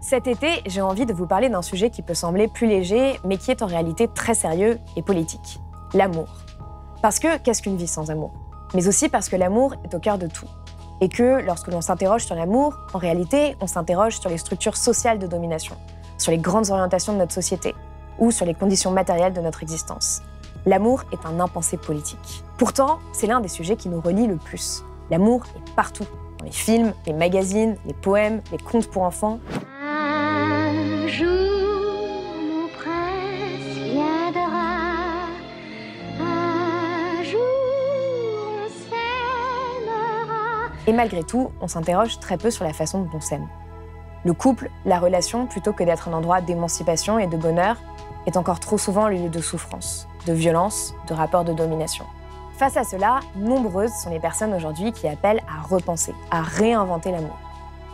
Cet été, j'ai envie de vous parler d'un sujet qui peut sembler plus léger, mais qui est en réalité très sérieux et politique. L'amour. Parce que qu'est-ce qu'une vie sans amour Mais aussi parce que l'amour est au cœur de tout. Et que lorsque l'on s'interroge sur l'amour, en réalité, on s'interroge sur les structures sociales de domination, sur les grandes orientations de notre société, ou sur les conditions matérielles de notre existence. L'amour est un impensé politique. Pourtant, c'est l'un des sujets qui nous relie le plus. L'amour est partout, dans les films, les magazines, les poèmes, les contes pour enfants. Et malgré tout, on s'interroge très peu sur la façon dont on s'aime. Le couple, la relation, plutôt que d'être un endroit d'émancipation et de bonheur, est encore trop souvent le lieu de souffrance, de violence, de rapports de domination. Face à cela, nombreuses sont les personnes aujourd'hui qui appellent à repenser, à réinventer l'amour.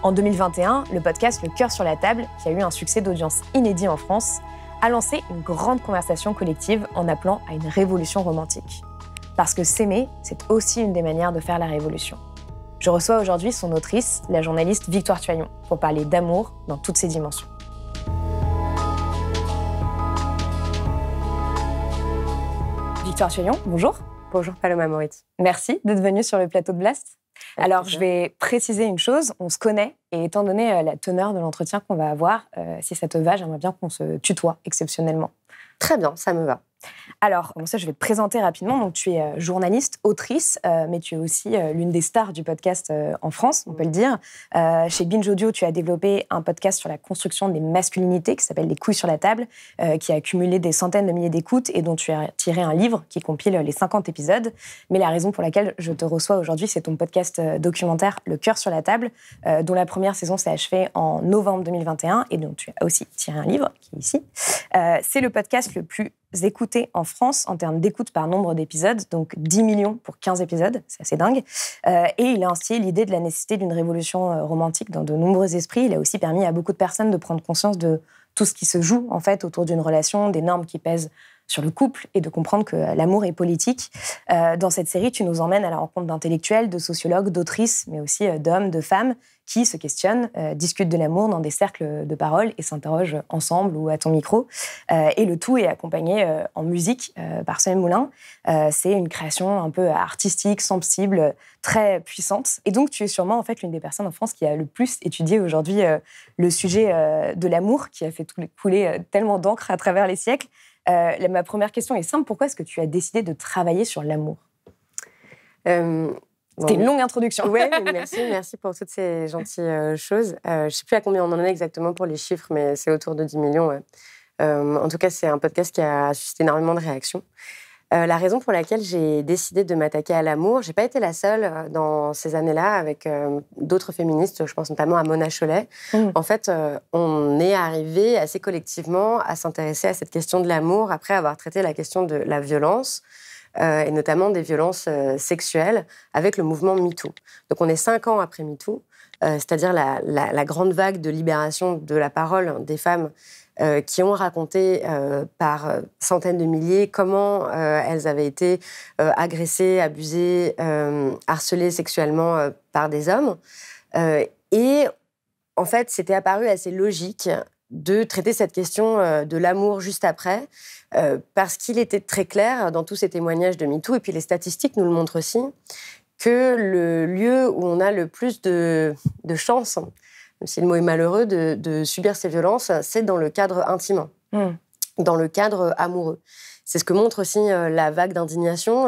En 2021, le podcast Le Cœur sur la table, qui a eu un succès d'audience inédit en France, a lancé une grande conversation collective en appelant à une révolution romantique. Parce que s'aimer, c'est aussi une des manières de faire la révolution. Je reçois aujourd'hui son autrice, la journaliste Victoire Tuyon, pour parler d'amour dans toutes ses dimensions. Victoire Tuyon, bonjour. Bonjour Paloma Moritz. Merci d'être venue sur le plateau de Blast. Alors, je vais préciser une chose, on se connaît, et étant donné euh, la teneur de l'entretien qu'on va avoir, euh, si ça te va, j'aimerais bien qu'on se tutoie exceptionnellement. Très bien, ça me va. Alors, bon, ça, je vais te présenter rapidement. Donc, tu es euh, journaliste, autrice, euh, mais tu es aussi euh, l'une des stars du podcast en France, on peut le dire. chez Binge Audio, tu as développé un podcast sur la construction des masculinités qui s'appelle Les couilles sur la table, qui a accumulé des centaines de milliers d'écoutes et dont tu as tiré un livre qui compile les 50 épisodes. Mais la raison pour laquelle je te reçois aujourd'hui, c'est ton podcast documentaire Le cœur sur la table, dont la première saison s'est achevée en novembre 2021 et dont tu as aussi tiré un livre qui est ici. c'est le podcast le plus écouté en France France en termes d'écoute par nombre d'épisodes, donc 10 millions pour 15 épisodes, c'est assez dingue. Euh, et il a instillé l'idée de la nécessité d'une révolution euh, romantique dans de nombreux esprits. Il a aussi permis à beaucoup de personnes de prendre conscience de tout ce qui se joue en fait autour d'une relation, des normes qui pèsent sur le couple et de comprendre que euh, l'amour est politique. Euh, dans cette série, tu nous emmènes à la rencontre d'intellectuels, de sociologues, d'autrices, mais aussi euh, d'hommes, de femmes qui se questionnent, discutent de l'amour dans des cercles de parole et s'interrogent ensemble ou à ton micro. et le tout est accompagné en musique par Samuel Moulin. C'est une création un peu artistique, sensible, très puissante. Et donc, tu es sûrement en fait l'une des personnes en France qui a le plus étudié aujourd'hui le sujet de l'amour qui a fait couler tellement d'encre à travers les siècles. Euh, ma première question est simple. Pourquoi est-ce que tu as décidé de travailler sur l'amour euh, C'était une longue introduction. Oui, merci, merci pour toutes ces gentilles euh, choses. je ne sais plus à combien on en est exactement pour les chiffres, mais c'est autour de 10 millions. en tout cas, c'est un podcast qui a suscité énormément de réactions. Euh, la raison pour laquelle j'ai décidé de m'attaquer à l'amour, j'ai pas été la seule euh, dans ces années-là avec euh, d'autres féministes, je pense notamment à Mona Cholet. Mmh. En fait, on est arrivé assez collectivement à s'intéresser à cette question de l'amour après avoir traité la question de la violence. Euh, et notamment des violences euh, sexuelles, avec le mouvement MeToo. Donc on est cinq ans après MeToo, euh, c'est-à-dire la, grande vague de libération de la parole hein, des femmes qui ont raconté par centaines de milliers comment elles avaient été agressées, abusées, harcelées sexuellement par des hommes. et en fait, c'était apparu assez logique de traiter cette question euh, de l'amour juste après, euh, parce qu'il était très clair dans tous ces témoignages de MeToo, et puis les statistiques nous le montrent aussi, que le lieu où on a le plus de, de chances, même si le mot est malheureux, de, subir ces violences, c'est dans le cadre intime, hmm. dans le cadre amoureux. C'est ce que montre aussi euh, la vague d'indignation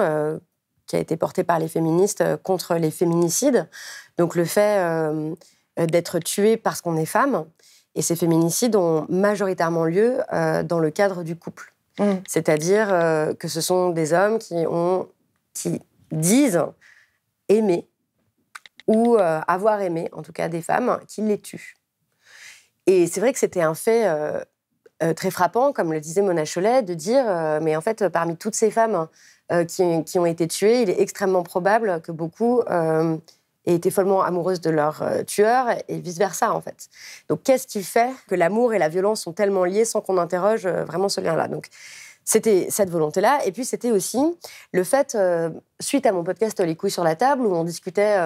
qui a été portée par les féministes contre les féminicides, donc le fait d'être tué parce qu'on est femme. Et ces féminicides ont majoritairement lieu euh, dans le cadre du couple. Mmh. C'est-à-dire euh, que ce sont des hommes qui, ont, qui disent aimer ou euh, avoir aimé, en tout cas des femmes, qui les tuent. Et c'est vrai que c'était un fait très frappant, comme le disait Mona Cholet, de dire, mais en fait, parmi toutes ces femmes qui, qui, ont été tuées, il est extrêmement probable que beaucoup et étaient follement amoureuses de leur euh, tueur et vice-versa en fait. Donc qu'est-ce qui fait que l'amour et la violence sont tellement liés sans qu'on interroge euh, vraiment ce lien-là Donc c'était cette volonté-là et puis c'était aussi le fait, euh, suite à mon podcast Les couilles sur la table où on discutait...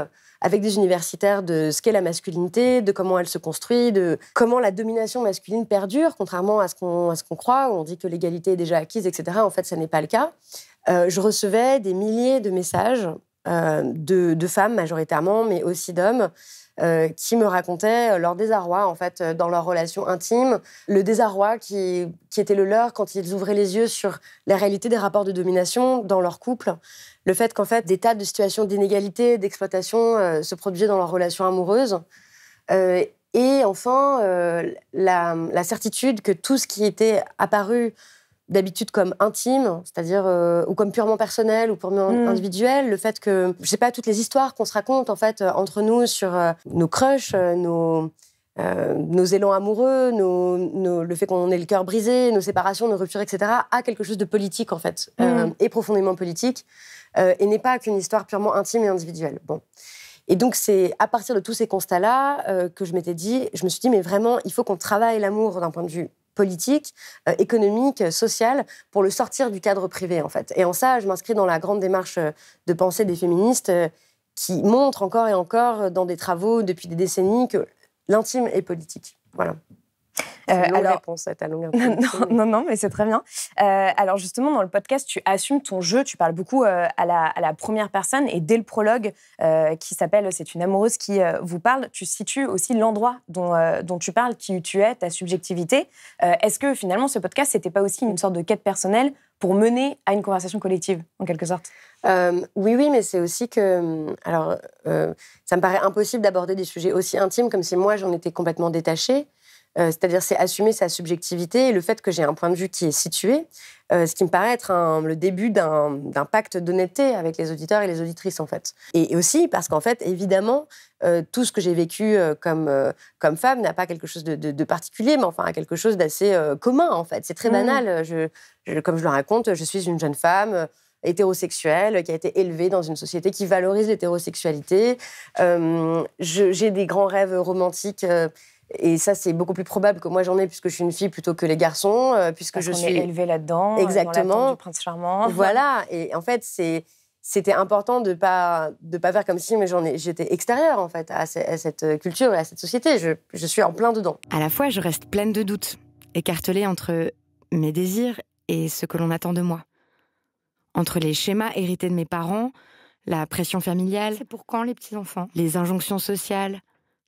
avec des universitaires de ce qu'est la masculinité, de comment elle se construit, de comment la domination masculine perdure, contrairement à ce qu'on qu'on croit, où on dit que l'égalité est déjà acquise, etc. En fait, ça n'est pas le cas. je recevais des milliers de messages euh, de, femmes majoritairement, mais aussi d'hommes, euh, qui me racontaient euh, leur désarroi, en fait, dans leur relation intime, le désarroi qui, était le leur quand ils ouvraient les yeux sur la réalité des rapports de domination dans leur couple, le fait qu'en fait, des tas de situations d'inégalité, d'exploitation se produisaient dans leur relation amoureuse, et enfin, la certitude que tout ce qui était apparu d'habitude comme intime, c'est-à-dire euh, ou comme purement personnel ou purement mm. individuel, le fait que je sais pas toutes les histoires qu'on se raconte en fait euh, entre nous sur euh, nos crushs, nos nos élans amoureux, le fait qu'on ait le cœur brisé, nos séparations, nos ruptures, etc., a quelque chose de politique en fait, mm. et profondément politique, et n'est pas qu'une histoire purement intime et individuelle. Bon. Et donc, c'est à partir de tous ces constats-là que je m'étais dit, je me suis dit, mais vraiment, il faut qu'on travaille l'amour d'un point de vue politique, euh, économique, euh, sociale, pour le sortir du cadre privé, en fait. Et en ça, je m'inscris dans la grande démarche euh, de pensée des féministes qui montre encore et encore dans des travaux depuis des décennies que l'intime est politique. Voilà. Euh, alors, réponse à ta longue non, non, non, mais c'est très bien. Euh, alors justement, dans le podcast, tu assumes ton jeu, tu parles beaucoup euh, à, la, première personne et dès le prologue euh, qui s'appelle C'est une amoureuse qui vous parle, tu situes aussi l'endroit dont, tu parles, qui tu es, ta subjectivité. Est-ce que finalement ce podcast, c'était pas aussi une sorte de quête personnelle pour mener à une conversation collective, en quelque sorte oui, oui, mais c'est aussi que. Hum, alors, ça me paraît impossible d'aborder des sujets aussi intimes comme si moi j'en étais complètement détachée. Euh, c'est-à-dire, c'est assumer sa subjectivité et le fait que j'ai un point de vue qui est situé, euh, ce qui me paraît être le début d'un pacte d'honnêteté avec les auditeurs et les auditrices, en fait. Et, aussi parce qu'en fait, évidemment, euh, tout ce que j'ai vécu comme, femme n'a pas quelque chose de, particulier, mais enfin quelque chose d'assez commun, en fait. C'est très mmh. banal. comme je le raconte, je suis une jeune femme hétérosexuelle, qui a été élevée dans une société qui valorise l'hétérosexualité. j'ai des grands rêves romantiques. Et ça, c'est beaucoup plus probable que moi j'en ai, puisque je suis une fille plutôt que les garçons, euh, puisque je suis est élevée là-dedans, euh, exactement, dans du prince charmant. Voilà. Et en fait, c'est c'était important de pas de pas faire comme si mais j'en ai j'étais extérieure en fait à, cette culture et à cette société. Je, je suis en plein dedans. À la fois, je reste pleine de doutes, écartelée entre mes désirs et ce que l'on attend de moi, entre les schémas hérités de mes parents, la pression familiale. C'est pour quand les petits enfants Les injonctions sociales,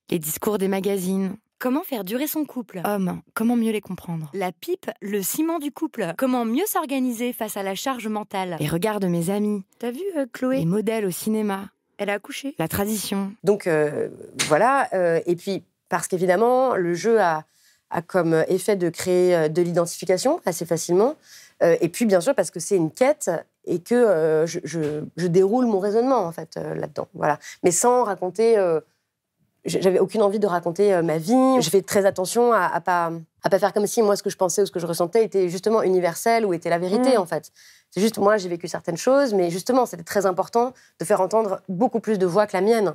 les discours des magazines, Comment faire durer son couple Homme, comment mieux les comprendre La pipe, le ciment du couple. Comment mieux s'organiser face à la charge mentale Et regarde mes amis. T'as vu euh, Chloé Les modèles au cinéma. Elle a accouché. La tradition. Donc euh, voilà, euh, et puis parce qu'évidemment, le jeu a, comme effet de créer de l'identification assez facilement, et puis bien sûr parce que c'est une quête et que je, je, déroule mon raisonnement en fait là-dedans. Voilà, mais sans raconter j'avais aucune envie de raconter euh, ma vie. Je fais très attention à, à pas à pas faire comme si moi ce que je pensais ou ce que je ressentais était justement universel ou était la vérité mm. en fait. C'est juste moi j'ai vécu certaines choses, mais justement c'était très important de faire entendre beaucoup plus de voix que la mienne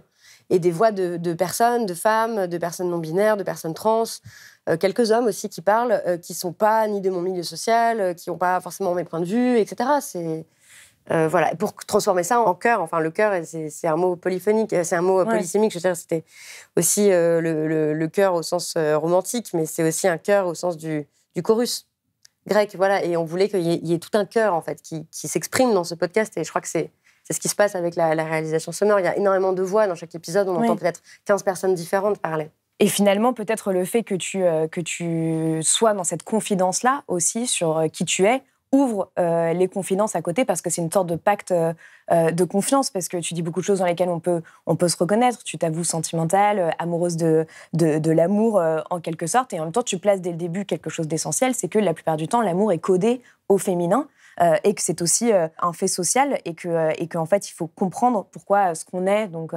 et des voix de, personnes, de femmes, de personnes non binaires, de personnes trans, euh, quelques hommes aussi qui parlent, qui euh, qui sont pas ni de mon milieu social, qui n'ont pas forcément mes points de vue, etc. C'est euh, voilà, pour transformer ça en cœur. Enfin, le cœur, c'est un mot polyphonique, euh, c'est un mot euh, polysémique. Je veux dire, c'était aussi le, le, cœur au sens romantique, mais c'est aussi un cœur au sens du, chorus grec. Voilà, et on voulait qu'il y, ait tout un cœur en fait qui, s'exprime dans ce podcast. Et je crois que c'est ce qui se passe avec la, réalisation sonore. Il y a énormément de voix dans chaque épisode. On entend peut-être 15 personnes différentes parler. Et finalement, peut-être le fait que que tu sois dans cette confidence-là aussi sur qui tu es, ouvre euh, les confidences à côté parce que c'est une sorte de pacte euh, euh, de confiance parce que tu dis beaucoup de choses dans lesquelles on peut on peut se reconnaître tu t'avoues sentimentale amoureuse de de, l'amour en quelque sorte et en même temps tu places dès le début quelque chose d'essentiel c'est que la plupart du temps l'amour est codé au féminin et que c'est aussi un fait social et que et qu'en fait il faut comprendre pourquoi ce qu'on est donc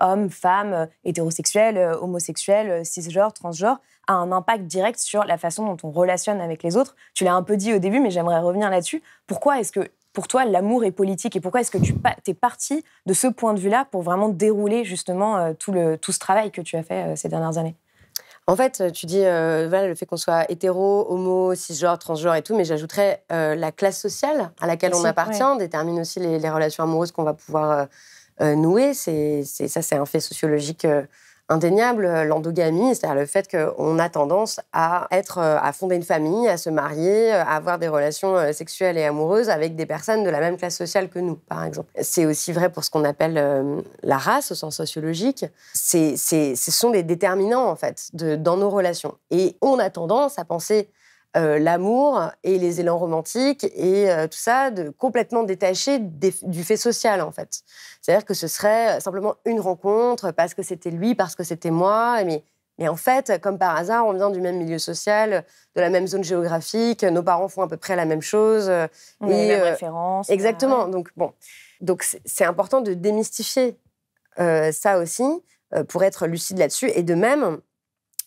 homme, femme, hétérosexuel, homosexuel, cisgenre, transgenre, a un impact direct sur la façon dont on relationne avec les autres. Tu l'as un peu dit au début, mais j'aimerais revenir là-dessus. Pourquoi est-ce que pour toi, l'amour est politique Et pourquoi est-ce que tu es parti de ce point de vue-là pour vraiment dérouler justement euh, tout, le, tout ce travail que tu as fait euh, ces dernières années en fait, tu dis euh, voilà, le fait qu'on soit hétéro, homo, cisgenre, transgenre et tout, mais j'ajouterais la classe sociale à laquelle on appartient détermine aussi les, relations amoureuses qu'on va pouvoir nouer. C'est, ça, c'est un fait sociologique indéniable, euh, l'endogamie, c'est-à-dire le fait qu'on a tendance à être, euh, à fonder une famille, à se marier, euh, à avoir des relations sexuelles et amoureuses avec des personnes de la même classe sociale que nous, par exemple. C'est aussi vrai pour ce qu'on appelle la race au sens sociologique. C'est, ce sont des déterminants, en fait, dans nos relations. Et on a tendance à penser euh, l'amour et les élans romantiques et euh, tout ça de, complètement détaché du fait social en fait. C'est-à-dire que ce serait euh, simplement une rencontre parce que c'était lui, parce que c'était moi, mais, en fait, comme par hasard, on vient du même milieu social, de la même zone géographique, nos parents font à peu près la même chose. On les mêmes Exactement. Donc bon, donc c'est important de démystifier ça aussi pour être lucide là-dessus et de même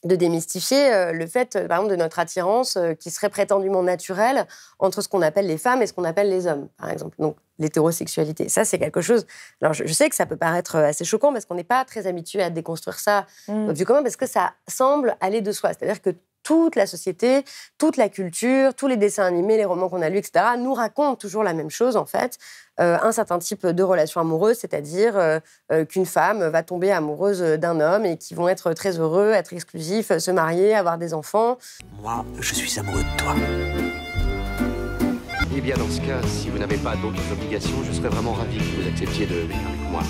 de démystifier euh, le fait, euh, par exemple, de notre attirance euh, qui serait prétendument naturelle entre ce qu'on appelle les femmes et ce qu'on appelle les hommes, par exemple. Donc, l'hétérosexualité. Ça, c'est quelque chose... Alors, je, sais que ça peut paraître assez choquant parce qu'on n'est pas très habitué à déconstruire ça mmh. du commun parce que ça semble aller de soi. C'est-à-dire que toute la société, toute la culture, tous les dessins animés, les romans qu'on a lus, etc., nous racontent toujours la même chose, en fait, euh, un certain type de relation amoureuse, c'est-à-dire euh, euh, qu'une femme va tomber amoureuse d'un homme et qu'ils vont être très heureux, être exclusifs, se marier, avoir des enfants. Moi, je suis amoureux de toi. Eh bien, dans ce cas, si vous n'avez pas d'autres obligations, je serais vraiment ravi que vous acceptiez de venir avec moi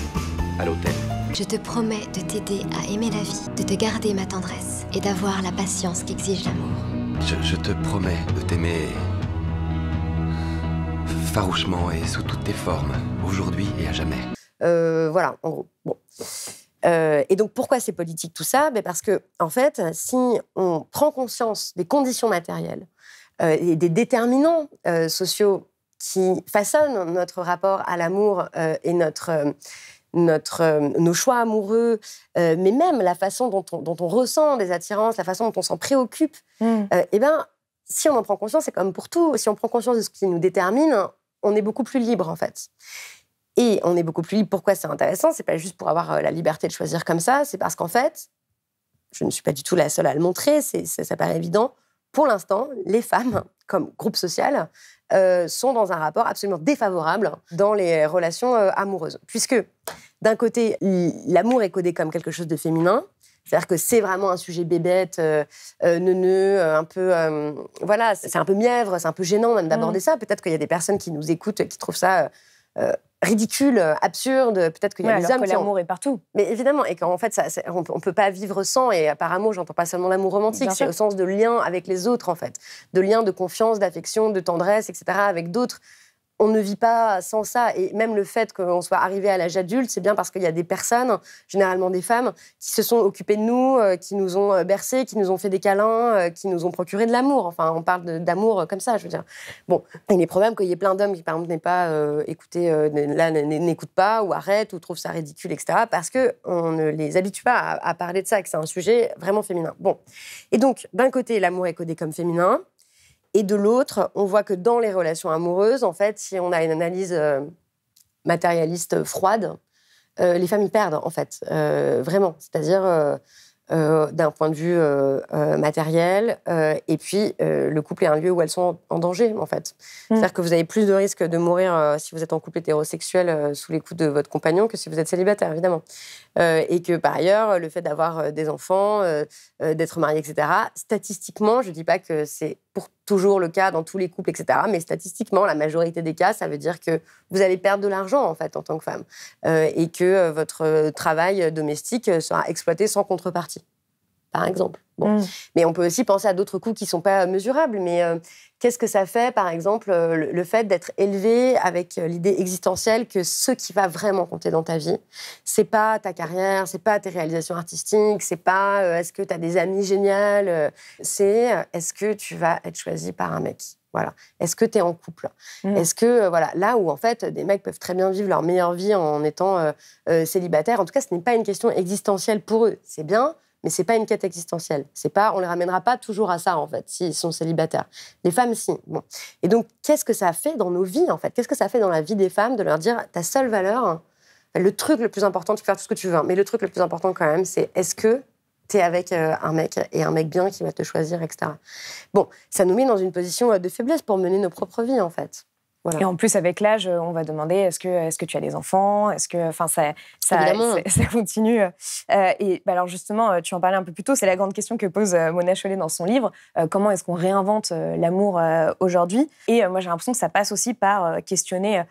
l'hôtel. Je te promets de t'aider à aimer la vie, de te garder ma tendresse et d'avoir la patience qu'exige l'amour. Je, te promets de t'aimer farouchement et sous toutes tes formes, aujourd'hui et à jamais. Euh, voilà, en gros. Bon. Euh, et donc pourquoi c'est politique tout ça ben Parce que, en fait, si on prend conscience des conditions matérielles euh, et des déterminants sociaux qui façonnent notre rapport à l'amour et notre notre, euh, nos choix amoureux, euh, mais même la façon dont on, ressent des attirances, la façon dont on s'en préoccupe, mmh. et euh, eh ben, si on en prend conscience, c'est comme pour tout, si on prend conscience de ce qui nous détermine, on est beaucoup plus libre en fait. Et on est beaucoup plus libre. Pourquoi c'est intéressant C'est pas juste pour avoir la liberté de choisir comme ça, c'est parce qu'en fait, je ne suis pas du tout la seule à le montrer, ça paraît évident, pour l'instant, les femmes, comme groupe social, euh, sont dans un rapport absolument défavorable dans les relations euh, amoureuses. Puisque, d'un côté, l'amour est codé comme quelque chose de féminin, c'est-à-dire que c'est vraiment un sujet bébête, euh, euh un peu. voilà, c'est un peu mièvre, c'est un peu gênant même d'aborder mmh. ça. Peut-être qu'il y a des personnes qui nous écoutent qui trouvent ça euh, ridicule, euh, absurde. Peut-être qu'il y a des hommes que l'amour est partout. Mais évidemment, et qu'en fait, ça, on, ne peut pas vivre sans. Et par amour, j'entends pas seulement l'amour romantique, c'est le sens de lien avec les autres, en fait, de lien de confiance, d'affection, de tendresse, etc. Avec d'autres on ne vit pas sans ça. Et même le fait qu'on soit arrivé à l'âge adulte, c'est bien parce qu'il y a des personnes, généralement des femmes, qui se sont occupées de nous, euh, qui nous ont euh, bercés, qui nous ont fait des câlins, euh, qui nous ont procuré de l'amour. Enfin, on parle d'amour comme ça, je veux dire. Bon, il est probable qu'il y ait plein d'hommes qui, par exemple, pas n'écoutent pas ou arrêtent ou trouvent ça ridicule, etc. Parce qu'on ne les habitue pas à parler de ça, que c'est un sujet vraiment féminin. Bon. Et donc, d'un côté, l'amour est codé comme féminin. Et de l'autre, on voit que dans les relations amoureuses, en fait, si on a une analyse euh, matérialiste froide, euh, les femmes y perdent, en fait, euh, vraiment. C'est-à-dire d'un point de vue matériel, et puis le couple est un lieu où elles sont en danger, en fait. Mm. C'est-à-dire que vous avez plus de risques de mourir si vous êtes en couple hétérosexuel sous les coups de votre compagnon que si vous êtes célibataire, évidemment. et que par ailleurs, le fait d'avoir des enfants, d'être marié, etc., statistiquement, je ne dis pas que c'est pour toujours le cas dans tous les couples, etc. Mais statistiquement, la majorité des cas, ça veut dire que vous allez perdre de l'argent en fait en tant que femme euh, et que euh, votre euh, travail domestique sera exploité sans contrepartie par exemple. Mm. Mais on peut aussi penser à d'autres coûts qui ne sont pas euh, mesurables. Mais euh, qu'est-ce que ça fait, par exemple, euh, le, fait d'être élevé avec l'idée existentielle que ce qui va vraiment compter dans ta vie, c'est pas ta carrière, c'est pas tes réalisations artistiques, c'est pas est-ce que tu as des amis géniaux, c'est est-ce que tu vas être choisi par un mec. Voilà. Est-ce que tu es en couple mm. Est-ce que, voilà, là où en fait des mecs peuvent très bien vivre leur meilleure vie en étant célibataire, en tout cas, ce n'est pas une question existentielle pour eux. C'est bien, mais c'est pas une quête existentielle. C'est pas, on les ramènera pas toujours à ça en fait, s'ils sont célibataires. Les femmes, si. Bon. Et donc, qu'est-ce que ça fait dans nos vies en fait Qu'est-ce que ça fait dans la vie des femmes de leur dire ta seule valeur, le truc le plus important, tu peux faire tout ce que tu veux, hein, mais le truc le plus important quand même, c'est est-ce que tu es avec euh, un mec et un mec bien qui va te choisir, etc. Bon, ça nous met dans une position euh, de faiblesse pour mener nos propres vies en fait. Et en plus, avec l'âge, euh, on va demander est-ce que, est -ce que tu as des enfants Est-ce que. Enfin, ça, ça, continue. Euh, et bah, alors, justement, euh, tu en parlais un peu plus tôt, c'est la grande question que pose Mona Chollet dans son livre. comment est-ce qu'on réinvente l'amour aujourd'hui Et moi, j'ai l'impression que ça passe aussi par questionner,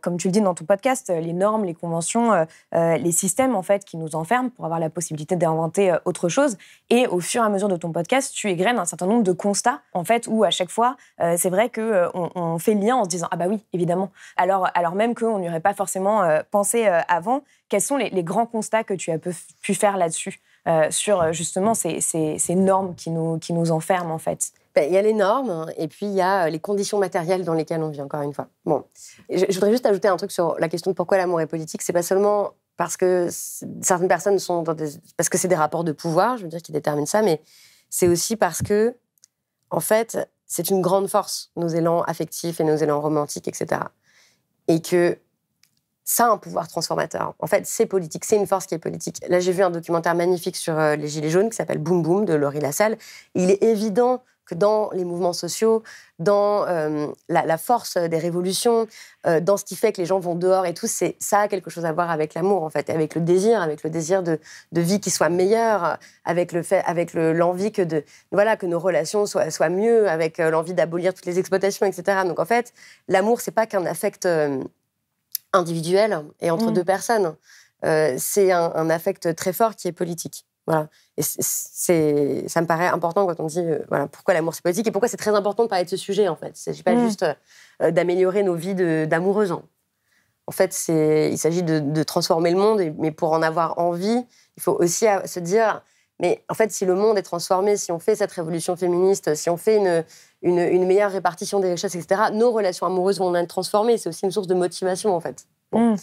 comme tu le dis dans ton podcast, les normes, les conventions, les systèmes, en fait, qui nous enferment pour avoir la possibilité d'inventer autre chose. Et au fur et à mesure de ton podcast, tu égrènes un certain nombre de constats, en fait, où à chaque fois, c'est vrai qu'on on fait le lien en se disant ah, bah oui, évidemment. Alors, alors même qu'on n'y aurait pas forcément euh, pensé euh, avant, quels sont les, grands constats que tu as pu, faire là-dessus, euh, sur justement ces, normes qui nous, qui nous enferment, en fait bah, il y a les normes et puis il y a les conditions matérielles dans lesquelles on vit, encore une fois. Bon, je, voudrais juste ajouter un truc sur la question de pourquoi l'amour est politique. C'est pas seulement parce que certaines personnes sont dans des. parce que c'est des rapports de pouvoir, je veux dire, qui déterminent ça, mais c'est aussi parce que, en fait, c'est une grande force, nos élans affectifs et nos élans romantiques, etc. Et que ça a un pouvoir transformateur. En fait, c'est politique, c'est une force qui est politique. Là, j'ai vu un documentaire magnifique sur euh, les Gilets jaunes qui s'appelle Boom Boom de Laurie Lassalle. Il est évident dans les mouvements sociaux, dans euh, la, force des révolutions, euh, dans ce qui fait que les gens vont dehors et tout, c'est ça a quelque chose à voir avec l'amour en fait, avec le désir, avec le désir de, vie qui soit meilleure, avec le fait, avec l'envie que de voilà que nos relations soient, mieux, avec euh, l'envie d'abolir toutes les exploitations, etc. Donc en fait, l'amour c'est pas qu'un affect individuel et entre mmh. deux personnes, c'est un affect très fort qui est politique. Voilà. Et c'est, ça me paraît important quand on dit euh, voilà, pourquoi l'amour c'est politique et pourquoi c'est très important de parler de ce sujet en fait. Il ne s'agit pas mm. juste euh, euh, d'améliorer nos vies d'amoureuses. Hein. En fait, il s'agit de, transformer le monde, mais pour en avoir envie, il faut aussi se dire mais en fait, si le monde est transformé, si on fait cette révolution féministe, si on fait une, une, une meilleure répartition des richesses, etc., nos relations amoureuses vont en être transformées. C'est aussi une source de motivation en fait. Mm.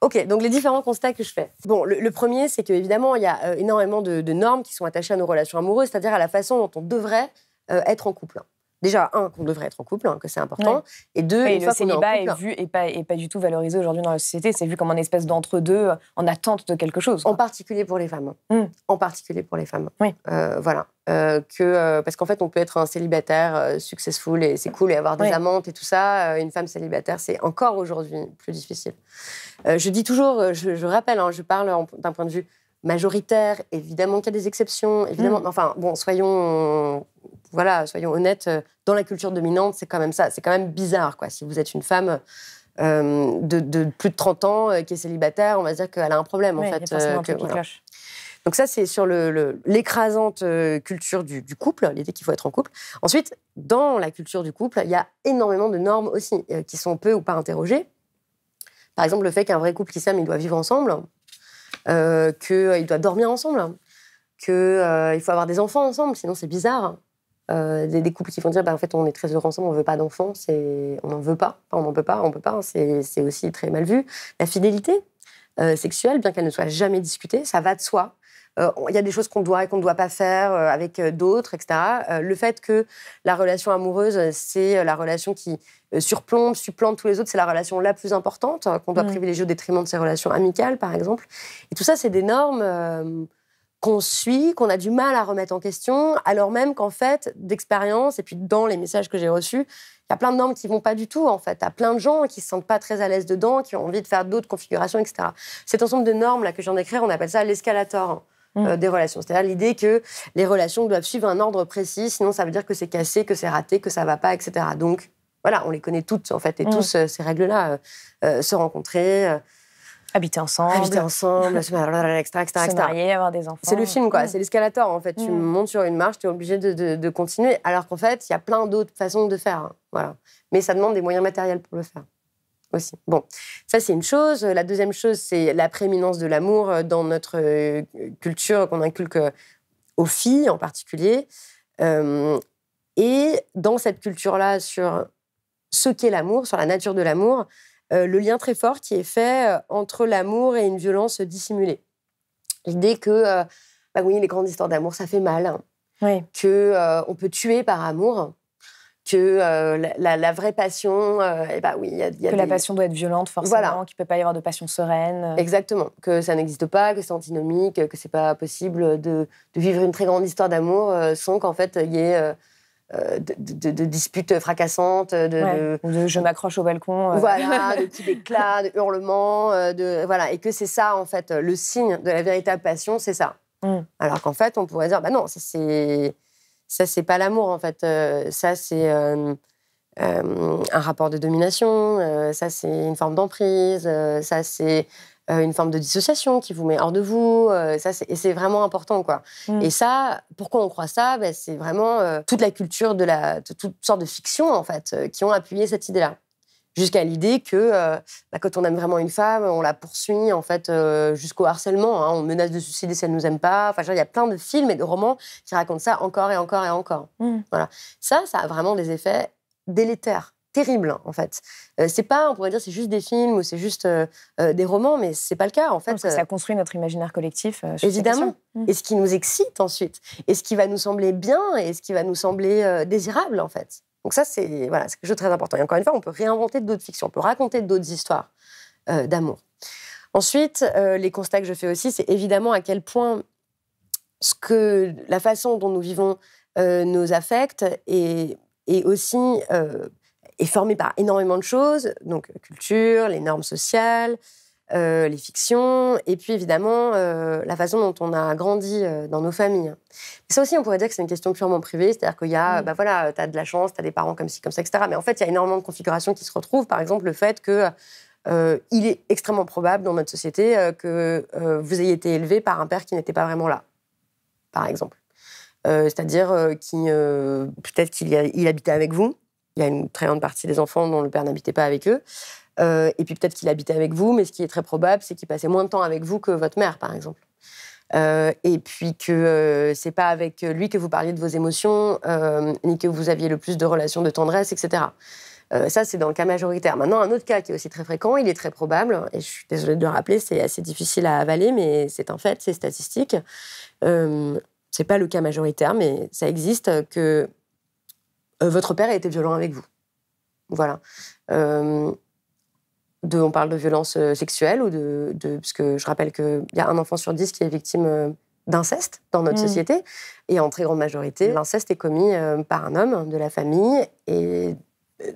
Ok, donc les différents constats que je fais. Bon, le, premier, c'est qu'évidemment, il y a euh, énormément de, normes qui sont attachées à nos relations amoureuses, c'est-à-dire à la façon dont on devrait euh, être en couple déjà, un, qu'on devrait être en couple, hein, que c'est important, et deux, et une le célibat est, vu et pas, et pas du tout valorisé aujourd'hui dans la société. C'est vu comme un espèce d'entre-deux, en attente de quelque chose. En particulier pour les femmes. Hum. En particulier pour les femmes. Oui. Euh, voilà. Euh, que, euh, parce qu'en fait, on peut être un célibataire successful et c'est cool et avoir des amantes et tout ça. une femme célibataire, c'est encore aujourd'hui plus difficile. je dis toujours, je, rappelle, hein, je parle d'un point de vue majoritaire, évidemment qu'il y a des exceptions, évidemment. Hum. Enfin, bon, soyons voilà, soyons honnêtes, euh, dans la culture dominante, c'est quand même ça. C'est quand même bizarre, quoi. Si vous êtes une femme euh, de, plus de 30 ans euh, qui est célibataire, on va dire qu'elle a un problème, oui, en fait. Donc ça, c'est sur l'écrasante culture du, du couple, l'idée qu'il faut être en couple. Ensuite, dans la culture du couple, il y a énormément de normes aussi qui sont peu ou pas interrogées. Par exemple, le fait qu'un vrai couple qui s'aime, il doit vivre ensemble, qu'il doit dormir ensemble, qu'il faut avoir des enfants ensemble, sinon c'est bizarre. Euh, des, couples qui vont dire bah, en fait on est très heureux ensemble, on veut pas d'enfants, on n'en veut pas, hein, on n'en peut pas, on peut pas, hein, c'est aussi très mal vu. La fidélité euh, sexuelle, bien qu'elle ne soit jamais discutée, ça va de soi. Euh, il y a des choses qu'on doit et qu'on ne doit pas faire avec d'autres, etc. le fait que la relation amoureuse, c'est la relation qui surplombe, supplante tous les autres, c'est la relation la plus importante, hein, qu'on doit privilégier au détriment de ses relations amicales, par exemple. Et tout ça, c'est des normes qu'on suit, qu'on a du mal à remettre en question, alors même qu'en fait, d'expérience, et puis dans les messages que j'ai reçus, il y a plein de normes qui vont pas du tout, en fait. Il y a plein de gens qui se sentent pas très à l'aise dedans, qui ont envie de faire d'autres configurations, etc. Cet ensemble de normes là que j'en écris, on appelle ça l'escalator. Hein, mm. euh, des relations. C'est-à-dire l'idée que les relations doivent suivre un ordre précis, sinon ça veut dire que c'est cassé, que c'est raté, que ça va pas, etc. Donc voilà, on les connaît toutes en fait, et mm. tous euh, ces règles-là, euh, se rencontrer, Habiter ensemble. Habiter ensemble, etc., etc. Se marier, avoir des enfants. C'est le film, quoi. Mm. C'est l'escalator, en fait. Tu mm. montes sur une marche, tu es obligé de, continuer. Alors qu'en fait, il y a plein d'autres façons de faire. Hein. Voilà. Mais ça demande des moyens matériels pour le faire aussi. Bon, ça c'est une chose. La deuxième chose, c'est la prééminence de l'amour euh, dans notre euh, culture qu'on inculque euh, aux filles en particulier. et dans cette culture-là, sur ce qu'est l'amour, sur la nature de l'amour, euh, le lien très fort qui est fait euh, entre l'amour et une violence dissimulée. L'idée que, euh, bah oui, les grandes histoires d'amour, ça fait mal, hein. que on peut tuer par amour que la, vraie passion, eh bah oui, que la passion doit être violente forcément, voilà. qu'il peut pas y avoir de passion sereine. Exactement, que ça n'existe pas, que c'est antinomique, que c'est pas possible de, de, vivre une très grande histoire d'amour sans qu'en fait il y ait euh, de, disputes fracassantes, de, je m'accroche au balcon, euh. voilà, de petits éclats, de hurlements, euh, voilà, et que c'est ça en fait le signe de la véritable passion, c'est ça. Mm. Alors qu'en fait, on pourrait dire, bah non, ça c'est ça c'est pas l'amour en fait, ça c'est un rapport de domination, ça c'est une forme d'emprise, ça c'est euh, une forme de dissociation qui vous met hors de vous. Euh, et c'est vraiment important, quoi. Mm. Et ça, pourquoi on croit ça bah, C'est vraiment euh, toute la culture de la, de toutes sortes de fictions, en fait, qui ont appuyé cette idée-là jusqu'à l'idée que bah, quand on aime vraiment une femme, on la poursuit en fait jusqu'au harcèlement. Hein. on menace de suicider si elle nous aime pas. Enfin, il y a plein de films et de romans qui racontent ça encore et encore et encore. Mm. Voilà. Ça, ça a vraiment des effets délétères terrible en fait. Euh, c'est pas, on pourrait dire, c'est juste des films ou c'est juste euh, euh, des romans, mais c'est pas le cas en fait. ça construit notre imaginaire collectif. évidemment. Et ce qui nous excite ensuite, et ce qui va nous sembler bien, et ce qui va nous sembler désirable en fait. Donc ça, c'est voilà, quelque chose de très important. Et encore une fois, on peut réinventer d'autres fictions, on peut raconter d'autres histoires d'amour. Ensuite, les constats que je fais aussi, c'est évidemment à quel point ce que la façon dont nous vivons nous affecte et aussi est formé par énormément de choses, donc euh, culture, les normes sociales, euh, les fictions, et puis évidemment euh, la façon dont on a grandi dans nos familles. ça aussi, on pourrait dire que c'est une question purement privée, c'est-à-dire qu'il y a, mm. bah voilà, as de la chance, tu as des parents comme ci, comme ça, etc. Mais en fait, il y a énormément de configurations qui se retrouvent. Par exemple, le fait que il est extrêmement probable dans notre société que vous ayez été élevé par un père qui n'était pas vraiment là, par exemple. c'est-à-dire qui peut-être qu'il il habitait avec vous, il y a une très grande partie des enfants dont le père n'habitait pas avec eux. Euh, et puis peut-être qu'il habitait avec vous, mais ce qui est très probable, c'est qu'il passait moins de temps avec vous que votre mère, par exemple. Euh, et puis que euh, c'est pas avec lui que vous parliez de vos émotions, ni que vous aviez le plus de relations de tendresse, etc. ça, c'est dans le cas majoritaire. Maintenant, un autre cas qui est aussi très fréquent, il est très probable, et je suis désolée de le rappeler, c'est assez difficile à avaler, mais c'est un fait, c'est statistique. c'est pas le cas majoritaire, mais ça existe que euh, votre père a été violent avec vous. Voilà. Euh, de, on parle de violence euh, sexuelle ou de, parce que je rappelle qu'il y a un enfant sur dix qui est victime d'inceste dans notre mm. société et en très grande majorité l'inceste est commis par un homme de la famille et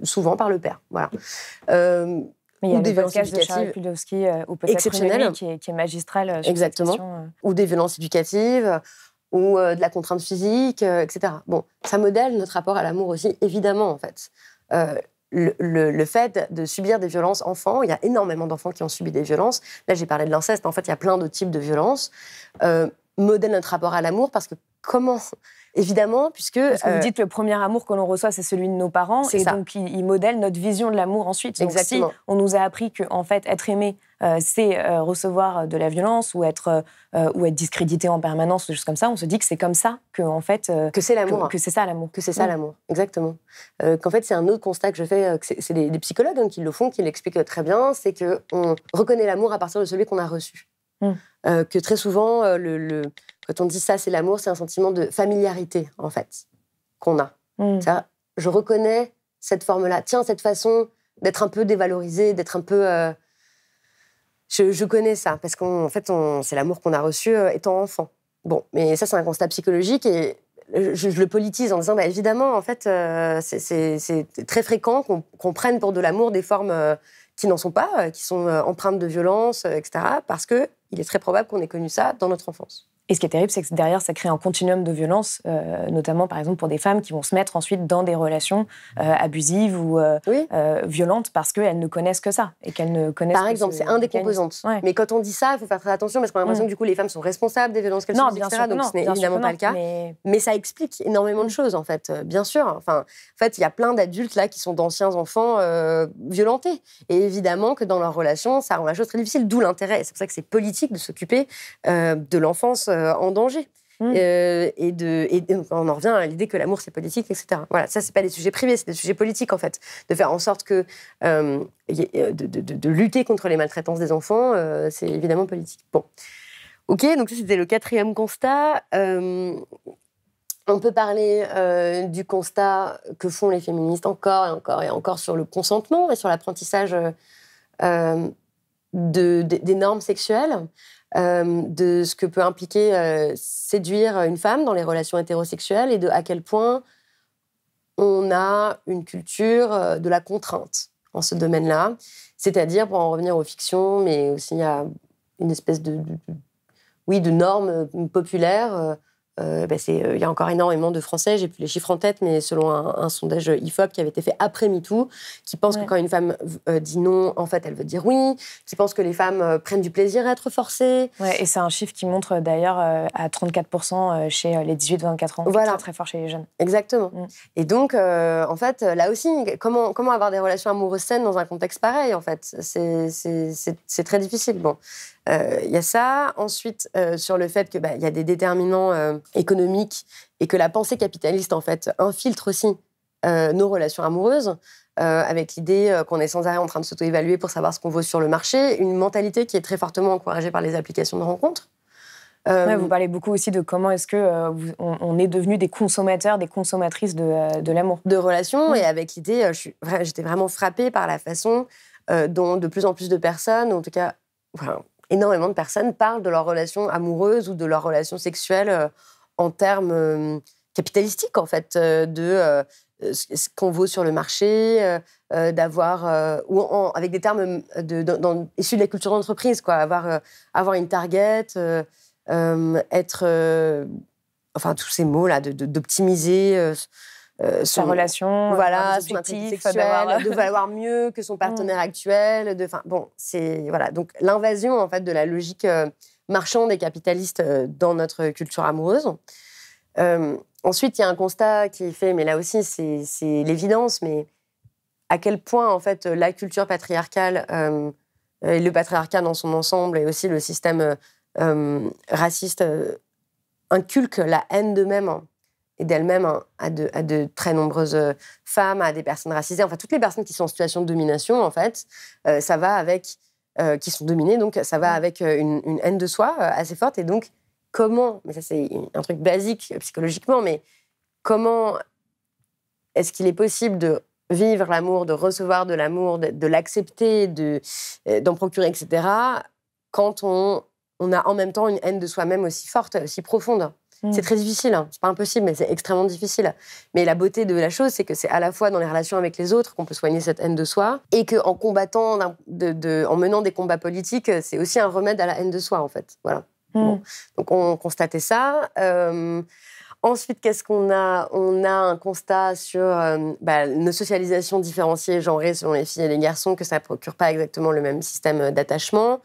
souvent par le père voilà mais il y a des violences éducatives de ou exceptionnelles, qui est, qui est magistral. Exactement. Ou des violences éducatives, ou euh, de la contrainte physique, euh, etc. Bon, ça modèle notre rapport à l'amour aussi, évidemment, en fait. Euh, le, fait de subir des violences enfants, il y a énormément d'enfants qui ont subi des violences. Là, j'ai parlé de l'inceste, en fait, il y a plein de types de violences. modèle notre rapport à l'amour parce que comment Évidemment, puisque. Parce que vous dites le premier amour que l'on reçoit, c'est celui de nos parents. Et donc, il, modèle notre vision de l'amour ensuite. Donc, on nous a appris que, en fait, être aimé, euh, c'est euh, recevoir euh, de la violence ou être, ou être discrédité en permanence, ou juste comme ça, on se dit que c'est comme ça que, en fait. que c'est l'amour. Que, c'est ça l'amour. Que c'est ça mm. l'amour, exactement. Qu'en fait, c'est un autre constat que je fais, c'est des, psychologues hein, qui le font, qui l'expliquent très bien, c'est que on reconnaît l'amour à partir de celui qu'on a reçu. Mm. que très souvent, le, quand on dit ça, c'est l'amour, c'est un sentiment de familiarité, en fait, qu'on a. Mm. Ça, je reconnais cette forme-là. Tiens, cette façon d'être un peu dévalorisé, d'être un peu je, connais ça, parce qu'en fait, c'est l'amour qu'on a reçu euh, étant enfant. Bon, mais ça, c'est un constat psychologique et je, le politise en disant, bah, évidemment, en fait, euh, c'est très fréquent qu'on prenne pour de l'amour des formes euh, qui n'en sont pas, qui sont empreintes de violence, etc., parce qu'il est très probable qu'on ait connu ça dans notre enfance. Et ce qui est terrible, c'est que derrière, ça crée un continuum de violence, euh, notamment par exemple pour des femmes qui vont se mettre ensuite dans des relations euh, abusives ou euh, violentes parce qu'elles ne connaissent que ça et qu'elles ne connaissent. Par exemple, c'est un des composantes. Mais quand on dit ça, il faut faire très attention parce qu'on a mm. l'impression que du coup, les femmes sont responsables des violences qu'elles subissent, etc. Donc ce n'est évidemment pas le cas. Mais... ça explique énormément de choses en fait, bien sûr. Enfin, en fait, il y a plein d'adultes là qui sont d'anciens enfants violentés et évidemment que dans leurs relations, ça rend la chose très difficile. D'où l'intérêt. C'est pour ça que c'est politique de s'occuper de l'enfance euh, en danger. Mmh. Euh, et, de, on en revient à l'idée que l'amour c'est politique, etc. Voilà, ça c'est pas des sujets privés, c'est des sujets politiques en fait, de faire en sorte que euh, de, lutter contre les maltraitances des enfants, c'est évidemment politique. Bon, ok, donc ça c'était le quatrième constat. on peut parler du constat que font les féministes encore et encore et encore sur le consentement et sur l'apprentissage des normes sexuelles. Euh, de ce que peut impliquer euh, séduire une femme dans les relations hétérosexuelles et de à quel point on a une culture euh, de la contrainte en ce domaine-là. C'est-à-dire, pour en revenir aux fictions, mais aussi à une espèce de, de oui, de normes populaires euh, bah, euh, il y a encore énormément de Français, j'ai plus les chiffres en tête, mais selon un, sondage IFOP qui avait été fait après MeToo, qui pense que quand une femme euh, dit non, en fait, elle veut dire oui, qui pense que les femmes prennent du plaisir à être forcées. et c'est un chiffre qui montre d'ailleurs à 34% chez les 18-24 ans. Voilà. Très, fort chez les jeunes. Exactement. Mm. Et donc, en fait, là aussi, comment, comment avoir des relations amoureuses saines dans un contexte pareil, en fait C'est très difficile. Bon, il euh, y a ça. Ensuite, euh, sur le fait qu'il bah, y a des déterminants euh, économiques et que la pensée capitaliste, en fait, infiltre aussi nos relations amoureuses. avec l'idée qu'on est sans arrêt en train de s'auto-évaluer pour savoir ce qu'on vaut sur le marché, une mentalité qui est très fortement encouragée par les applications de rencontres. vous parlez beaucoup aussi de comment est-ce que on, est devenu des consommateurs, des consommatrices de, l'amour. De relations, mmh. et avec l'idée, j'étais vraiment frappée par la façon dont de plus en plus de personnes, en tout cas, énormément de personnes parlent de leur relation amoureuse ou de leur relation sexuelle euh, en termes euh, capitalistiques, en fait, euh, de ce qu'on vaut sur le marché, d'avoir, ou avec des termes de, issus de la culture d'entreprise, quoi, avoir, avoir une target, être, enfin tous ces mots là, d'optimiser euh, sa relation, voilà, son euh. de valoir mieux que son mm. partenaire actuel. De, enfin, bon, c'est voilà. Donc l'invasion en fait de la logique euh, marchande et capitaliste dans notre culture amoureuse. ensuite, il y a un constat qui est fait, mais là aussi c'est l'évidence, mais à quel point en fait la culture patriarcale, et le patriarcat dans son ensemble, et aussi le système raciste inculquent la haine d'eux-mêmes. Hein et d'elle-même hein, à, de, à, de, très nombreuses euh, femmes, à des personnes racisées, enfin toutes les personnes qui sont en situation de domination, en fait, euh, ça va avec, euh, qui sont dominées, donc ça va avec une, haine de soi assez forte. Et donc, comment, mais ça c'est un truc basique psychologiquement, mais comment est-ce qu'il est possible de vivre l'amour, de recevoir de l'amour, de, de l'accepter, d'en procurer, etc., quand on, on a en même temps une haine de soi-même aussi forte, aussi profonde c'est mm. très difficile, hein. c'est pas impossible, mais c'est extrêmement difficile. Mais la beauté de la chose, c'est que c'est à la fois dans les relations avec les autres qu'on peut soigner cette haine de soi, et qu'en combattant, de, en menant des combats politiques, c'est aussi un remède à la haine de soi, en fait. Voilà. Mm. Donc on constatait ça. Euh, ensuite, qu'est-ce qu'on a On a un constat sur euh, bah, nos socialisations différenciées, genrées selon les filles et les garçons, que ça ne procure pas exactement le même système d'attachement.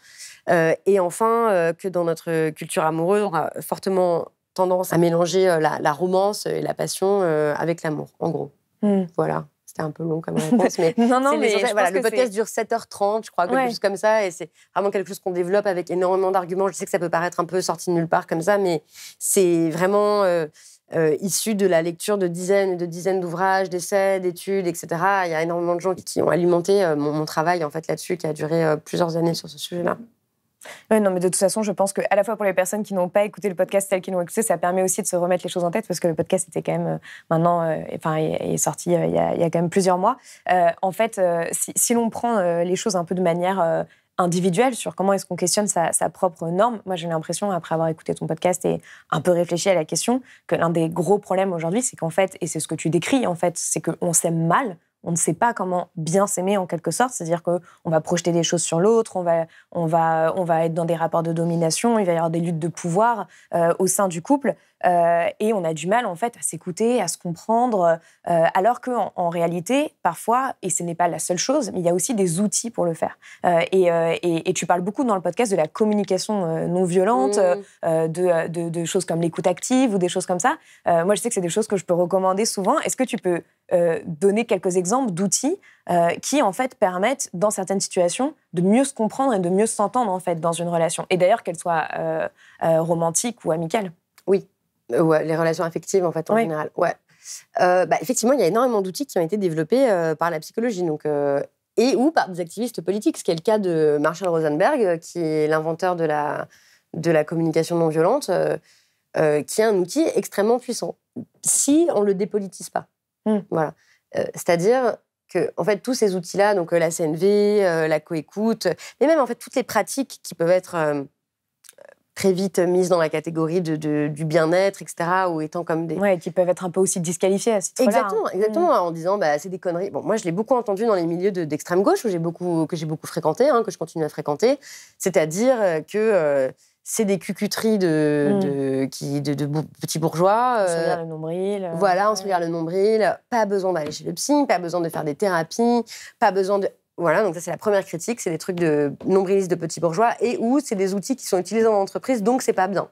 Euh, et enfin, que dans notre culture amoureuse, on a fortement tendance à mélanger euh, la, romance et la passion euh, avec l'amour, en gros. Hmm. Voilà. C'était un peu long comme réponse, mais, non, non, mais voilà, le podcast dure 7h30, je crois, quelque chose comme ça, et c'est vraiment quelque chose qu'on développe avec énormément d'arguments. Je sais que ça peut paraître un peu sorti de nulle part comme ça, mais c'est vraiment euh, issu de la lecture de dizaines et de dizaines d'ouvrages, d'essais, d'études, etc. Il y a énormément de gens qui, ont alimenté mon, mon, travail en fait là-dessus, qui a duré plusieurs années sur ce sujet-là. Oui, non, mais de toute façon, je pense que à la fois pour les personnes qui n'ont pas écouté le podcast tel qu'ils l'ont écouté, ça permet aussi de se remettre les choses en tête parce que le podcast était quand même euh, maintenant, euh, est sorti euh, il, y a, quand même plusieurs mois. en fait, si, l'on prend les choses un peu de manière individuelle sur comment est-ce qu'on questionne sa, propre norme. Moi, j'ai l'impression, après avoir écouté ton podcast et un peu réfléchi à la question, que l'un des gros problèmes aujourd'hui, c'est qu'en fait, et c'est ce que tu décris, en fait, c'est qu'on s'aime mal on ne sait pas comment bien s'aimer en quelque sorte, c'est-à-dire qu'on va projeter des choses sur l'autre, on va, on, va, on va être dans des rapports de domination, il va y avoir des luttes de pouvoir euh, au sein du couple, euh, et on a du mal en fait à s'écouter, à se comprendre, euh, alors qu'en en, réalité, parfois, et ce n'est pas la seule chose, mais il y a aussi des outils pour le faire. Euh, et, tu parles beaucoup dans le podcast de la communication non violente, mmh. de, de, choses comme l'écoute active ou des choses comme ça. moi, je sais que c'est des choses que je peux recommander souvent. Est-ce que tu peux donner quelques exemples d'outils qui en fait permettent, dans certaines situations, de mieux se comprendre et de mieux s'entendre en fait dans une relation, et d'ailleurs qu'elle soit romantique ou amicale. Oui, euh, ouais, les relations affectives, en fait, en général. Ouais. Euh, bah, effectivement, il y a énormément d'outils qui ont été développés euh, par la psychologie. Donc, et ou par des activistes politiques, ce qui est le cas de Marshall Rosenberg, qui est l'inventeur de la, de la communication non violente, qui est un outil extrêmement puissant, si on ne le dépolitise pas. Hmm. Voilà. C'est-à-dire que, en fait, tous ces outils-là, donc la CNV, la coécoute, et même en fait toutes les pratiques qui peuvent être très vite mises dans la catégorie de, du bien-être, etc., ou étant comme des... Ouais, qui peuvent être un peu aussi disqualifiés à ce titre Exactement, exactement, mm. en disant, bah, c'est des conneries. Bon, moi, je l'ai beaucoup entendu dans les milieux d'extrême gauche, où j'ai beaucoup, que j'ai beaucoup fréquenté, hein, que je continue à fréquenter, c'est-à-dire euh, que... Euh, c'est des cucuteries de, mm. de qui, de, petits bourgeois. On se regarde le nombril. Euh, voilà, on se regarde le nombril. Pas besoin d'aller chez le psy, pas besoin de faire des thérapies, pas besoin de voilà, donc ça c'est la première critique, c'est des trucs de nombrilistes de petits bourgeois et où c'est des outils qui sont utilisés dans l'entreprise, donc c'est pas bien.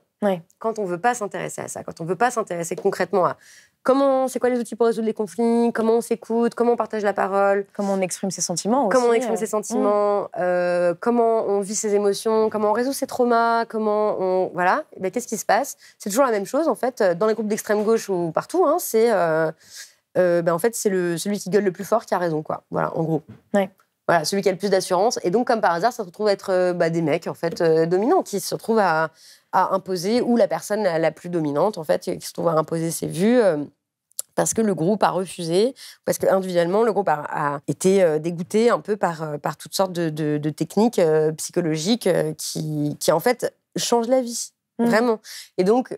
Quand on veut pas s'intéresser à ça, quand on veut pas s'intéresser concrètement à comment, c'est quoi les outils pour résoudre les conflits, comment on s'écoute, comment on partage la parole, comment on exprime ses sentiments, comment on exprime euh, ses hmm. sentiments, euh, comment on vit ses émotions, comment on résout ses traumas, comment on voilà, eh ben, qu'est-ce qui se passe C'est toujours la même chose en fait dans les groupes d'extrême gauche ou partout. Hein, c'est euh, ben, en fait c'est celui qui gueule le plus fort qui a raison quoi. Voilà, en gros voilà, celui qui a le plus d'assurance. Et donc, comme par hasard, ça se retrouve à être euh, bah, des mecs, en fait, euh, dominants, qui se retrouvent à, imposer, ou la personne la, plus dominante, en fait, qui se trouve à imposer ses vues. Euh, parce que le groupe a refusé, parce que individuellement, le groupe a, été dégoûté un peu par, par toutes sortes de, techniques psychologiques qui, qui, en fait, changent la vie. Mmh. Vraiment. Et donc,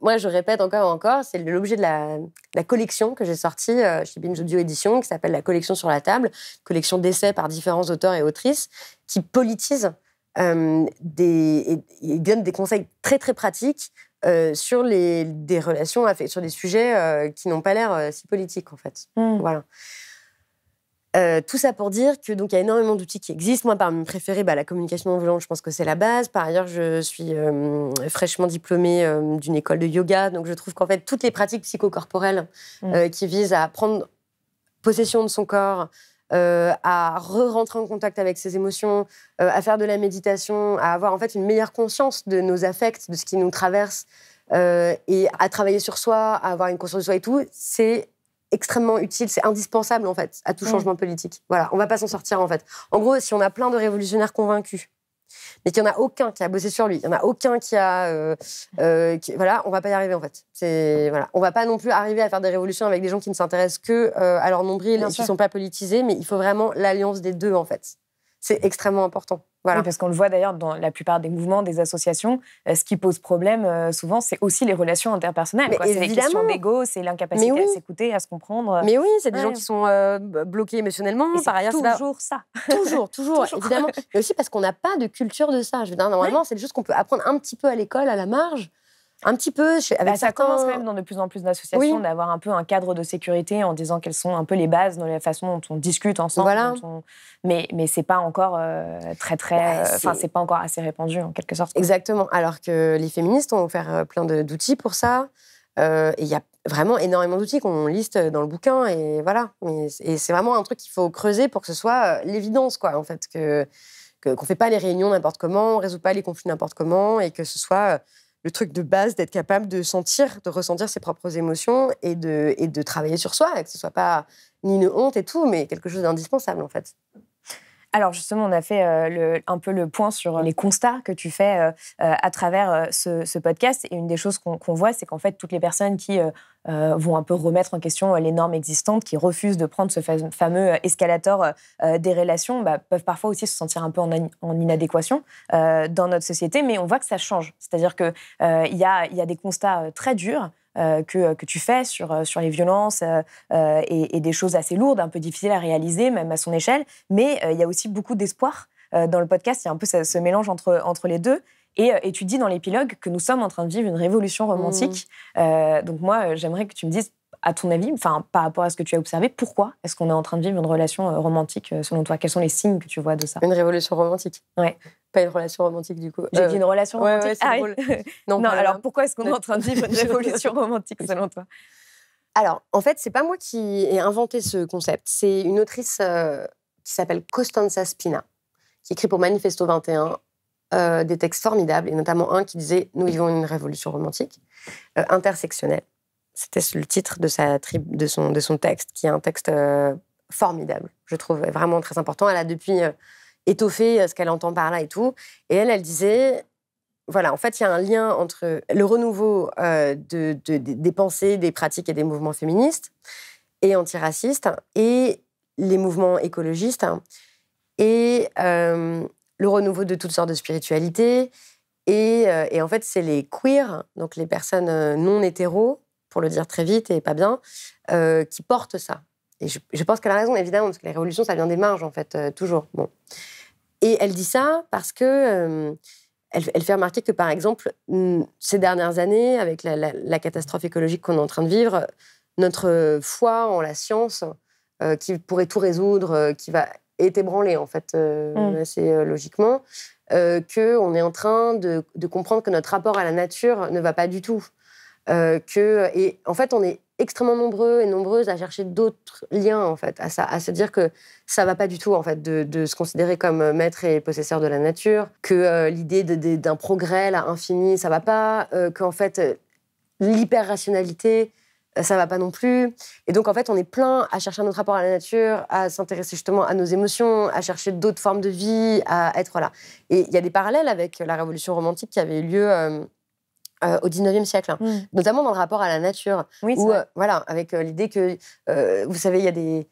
moi, je répète encore et encore, c'est l'objet de la, collection que j'ai sortie euh, chez Binge Audio Édition, qui s'appelle La collection sur la table, collection d'essais par différents auteurs et autrices, qui politisent euh, des, et, donnent donne des conseils très, très pratiques euh, sur des relations, sur des sujets qui n'ont pas l'air si politiques, en fait. Mmh. Voilà. Euh, tout ça pour dire que donc il y a énormément d'outils qui existent. Moi, parmi mes préférés, bah, la communication non violente, je pense que c'est la base. Par ailleurs, je suis euh, fraîchement diplômée euh, d'une école de yoga, donc je trouve qu'en fait toutes les pratiques psychocorporelles mm. qui visent à prendre possession de son corps, à re-rentrer en contact avec ses émotions, à faire de la méditation, à avoir en fait une meilleure conscience de nos affects, de ce qui nous traverse, et à travailler sur soi, à avoir une conscience de soi et tout, c'est extrêmement utile, c'est indispensable en fait à tout mm. changement politique. Voilà, on va pas s'en sortir en fait. En gros, si on a plein de révolutionnaires convaincus, mais qu'il n'y en a aucun qui a bossé sur lui, il n'y en a aucun qui a, euh, euh, voilà, on va pas y arriver en fait. C'est voilà, on va pas non plus arriver à faire des révolutions avec des gens qui ne s'intéressent que euh, à leur nombril, qui ne sont pas politisés, mais il faut vraiment l'alliance des deux en fait c'est extrêmement important. parce qu'on le voit d'ailleurs dans la plupart des mouvements, des associations, euh, ce qui pose problème euh, souvent, c'est aussi les relations interpersonnelles. C'est c'est l'incapacité à s'écouter, à se comprendre. Mais oui, c'est des gens qui sont euh, bloqués émotionnellement. Et Par toujours ça. toujours, toujours, évidemment. Mais aussi parce qu'on n'a pas de culture de ça. normalement, c'est juste qu'on peut apprendre un petit peu à l'école, à la marge un petit peu avec bah, Ça commence même dans de plus en plus d'associations d'avoir un peu un cadre de sécurité en disant quelles sont un peu les bases dans la façon dont on discute ensemble. Voilà. Mais, mais c'est pas encore euh, très, très. Bah, euh, enfin, c'est pas encore assez répandu en quelque sorte. Exactement. Alors que les féministes ont offert euh, plein d'outils pour ça. et il y a vraiment énormément d'outils qu'on liste dans le bouquin. Et voilà. Et c'est vraiment un truc qu'il faut creuser pour que ce soit l'évidence, quoi, en fait. Que qu'on fait pas les réunions n'importe comment, on résout pas les conflits n'importe comment, et que ce soit le truc de base d'être capable de sentir, de ressentir ses propres émotions et de, et de travailler sur soi, que ce ne soit pas ni une honte et tout, mais quelque chose d'indispensable en fait. Alors justement, on a fait euh, un peu le point sur euh, les constats que tu fais euh, à travers ce, podcast. Et une des choses qu'on voit, c'est qu'en fait, toutes les personnes qui vont un peu remettre en question les normes existantes, qui refusent de prendre ce fameux escalator des relations, bah, peuvent parfois aussi se sentir un peu en, inadéquation dans notre société. Mais on voit que ça change. C'est-à-dire qu'il y, a des constats très durs euh, euh, que, tu fais sur, euh, sur les violences et, des choses assez lourdes, un peu difficiles à réaliser, même à son échelle. Mais il y a aussi beaucoup d'espoir. dans le podcast, il y a un peu ce, mélange entre, entre les deux. Et, et, tu dis dans l'épilogue que nous sommes en train de vivre une révolution romantique. Mmh. donc moi, j'aimerais que tu me dises à ton avis, enfin, par rapport à ce que tu as observé, pourquoi est-ce qu'on est en train de vivre une relation euh, romantique euh, selon toi Quels sont les signes que tu vois de ça Une révolution romantique. Ouais. Pas une relation romantique du coup. J'ai euh, dit une relation romantique. Ah non, non alors pourquoi est-ce qu'on est en train de vivre une révolution romantique selon toi Alors, en fait, c'est pas moi qui ai inventé ce concept. C'est une autrice qui s'appelle Costanza Spina, qui écrit pour Manifesto 21 des textes formidables, et notamment un qui disait Nous vivons une révolution romantique, intersectionnelle. C'était le titre de, sa de, son, de son texte, qui est un texte euh, formidable, je trouve, vraiment très important. Elle a depuis euh, étoffé euh, ce qu'elle entend par là et tout. Et elle, elle disait, voilà, en fait, il y a un lien entre le renouveau de, des pensées, des pratiques et des mouvements féministes et antiracistes et les mouvements écologistes et le renouveau de toutes sortes de spiritualités. Et, et en fait, c'est les queers, donc les personnes non hétéros, pour le dire très vite et pas bien, euh, qui porte ça. Et je, pense qu'elle a raison, évidemment, parce que les révolutions, ça vient des marges, en fait, euh, toujours. Bon. Et elle dit ça parce que euh, elle, fait remarquer que, par exemple, mm, ces dernières années, avec la, catastrophe écologique qu'on est en train de vivre, notre foi en la science, qui pourrait tout résoudre, qui va être ébranlée, en fait, mm. assez logiquement, qu'on est en train de comprendre que notre rapport à la nature ne va pas du tout. Euh, que, et en fait, on est extrêmement nombreux et nombreuses à chercher d'autres liens en fait, à ça, à se dire que ça va pas du tout en fait de, se considérer comme euh, maître et possesseur de la nature, que euh, l'idée d'un progrès à infini ça va pas, que qu'en fait l'hyper rationalité ça va pas non plus. Et donc en fait on est plein à chercher un autre rapport à la nature, à s'intéresser justement à nos émotions, à chercher d'autres formes de vie, à être là. Et il y a des parallèles avec la révolution romantique qui avait eu lieu. Euh, au 19e siècle, hein. hmm. notamment dans le rapport à la nature, oui, où, euh, voilà, avec euh, l'idée que, vous savez, il y a des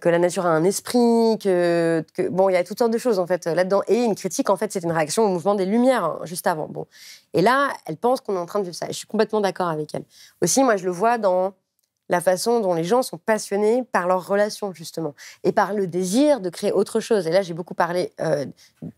que la nature a un esprit, que, bon, il y a toutes sortes de choses en fait là-dedans. Et une critique, en fait, c'est une réaction au mouvement des Lumières hein, juste avant. Bon, et là, elle pense qu'on est en train de vivre ça. je suis complètement d'accord avec elle. Aussi, moi, je le vois dans la façon dont les gens sont passionnés par leurs relations, justement, et par le désir de créer autre chose. Et là, j'ai beaucoup parlé euh,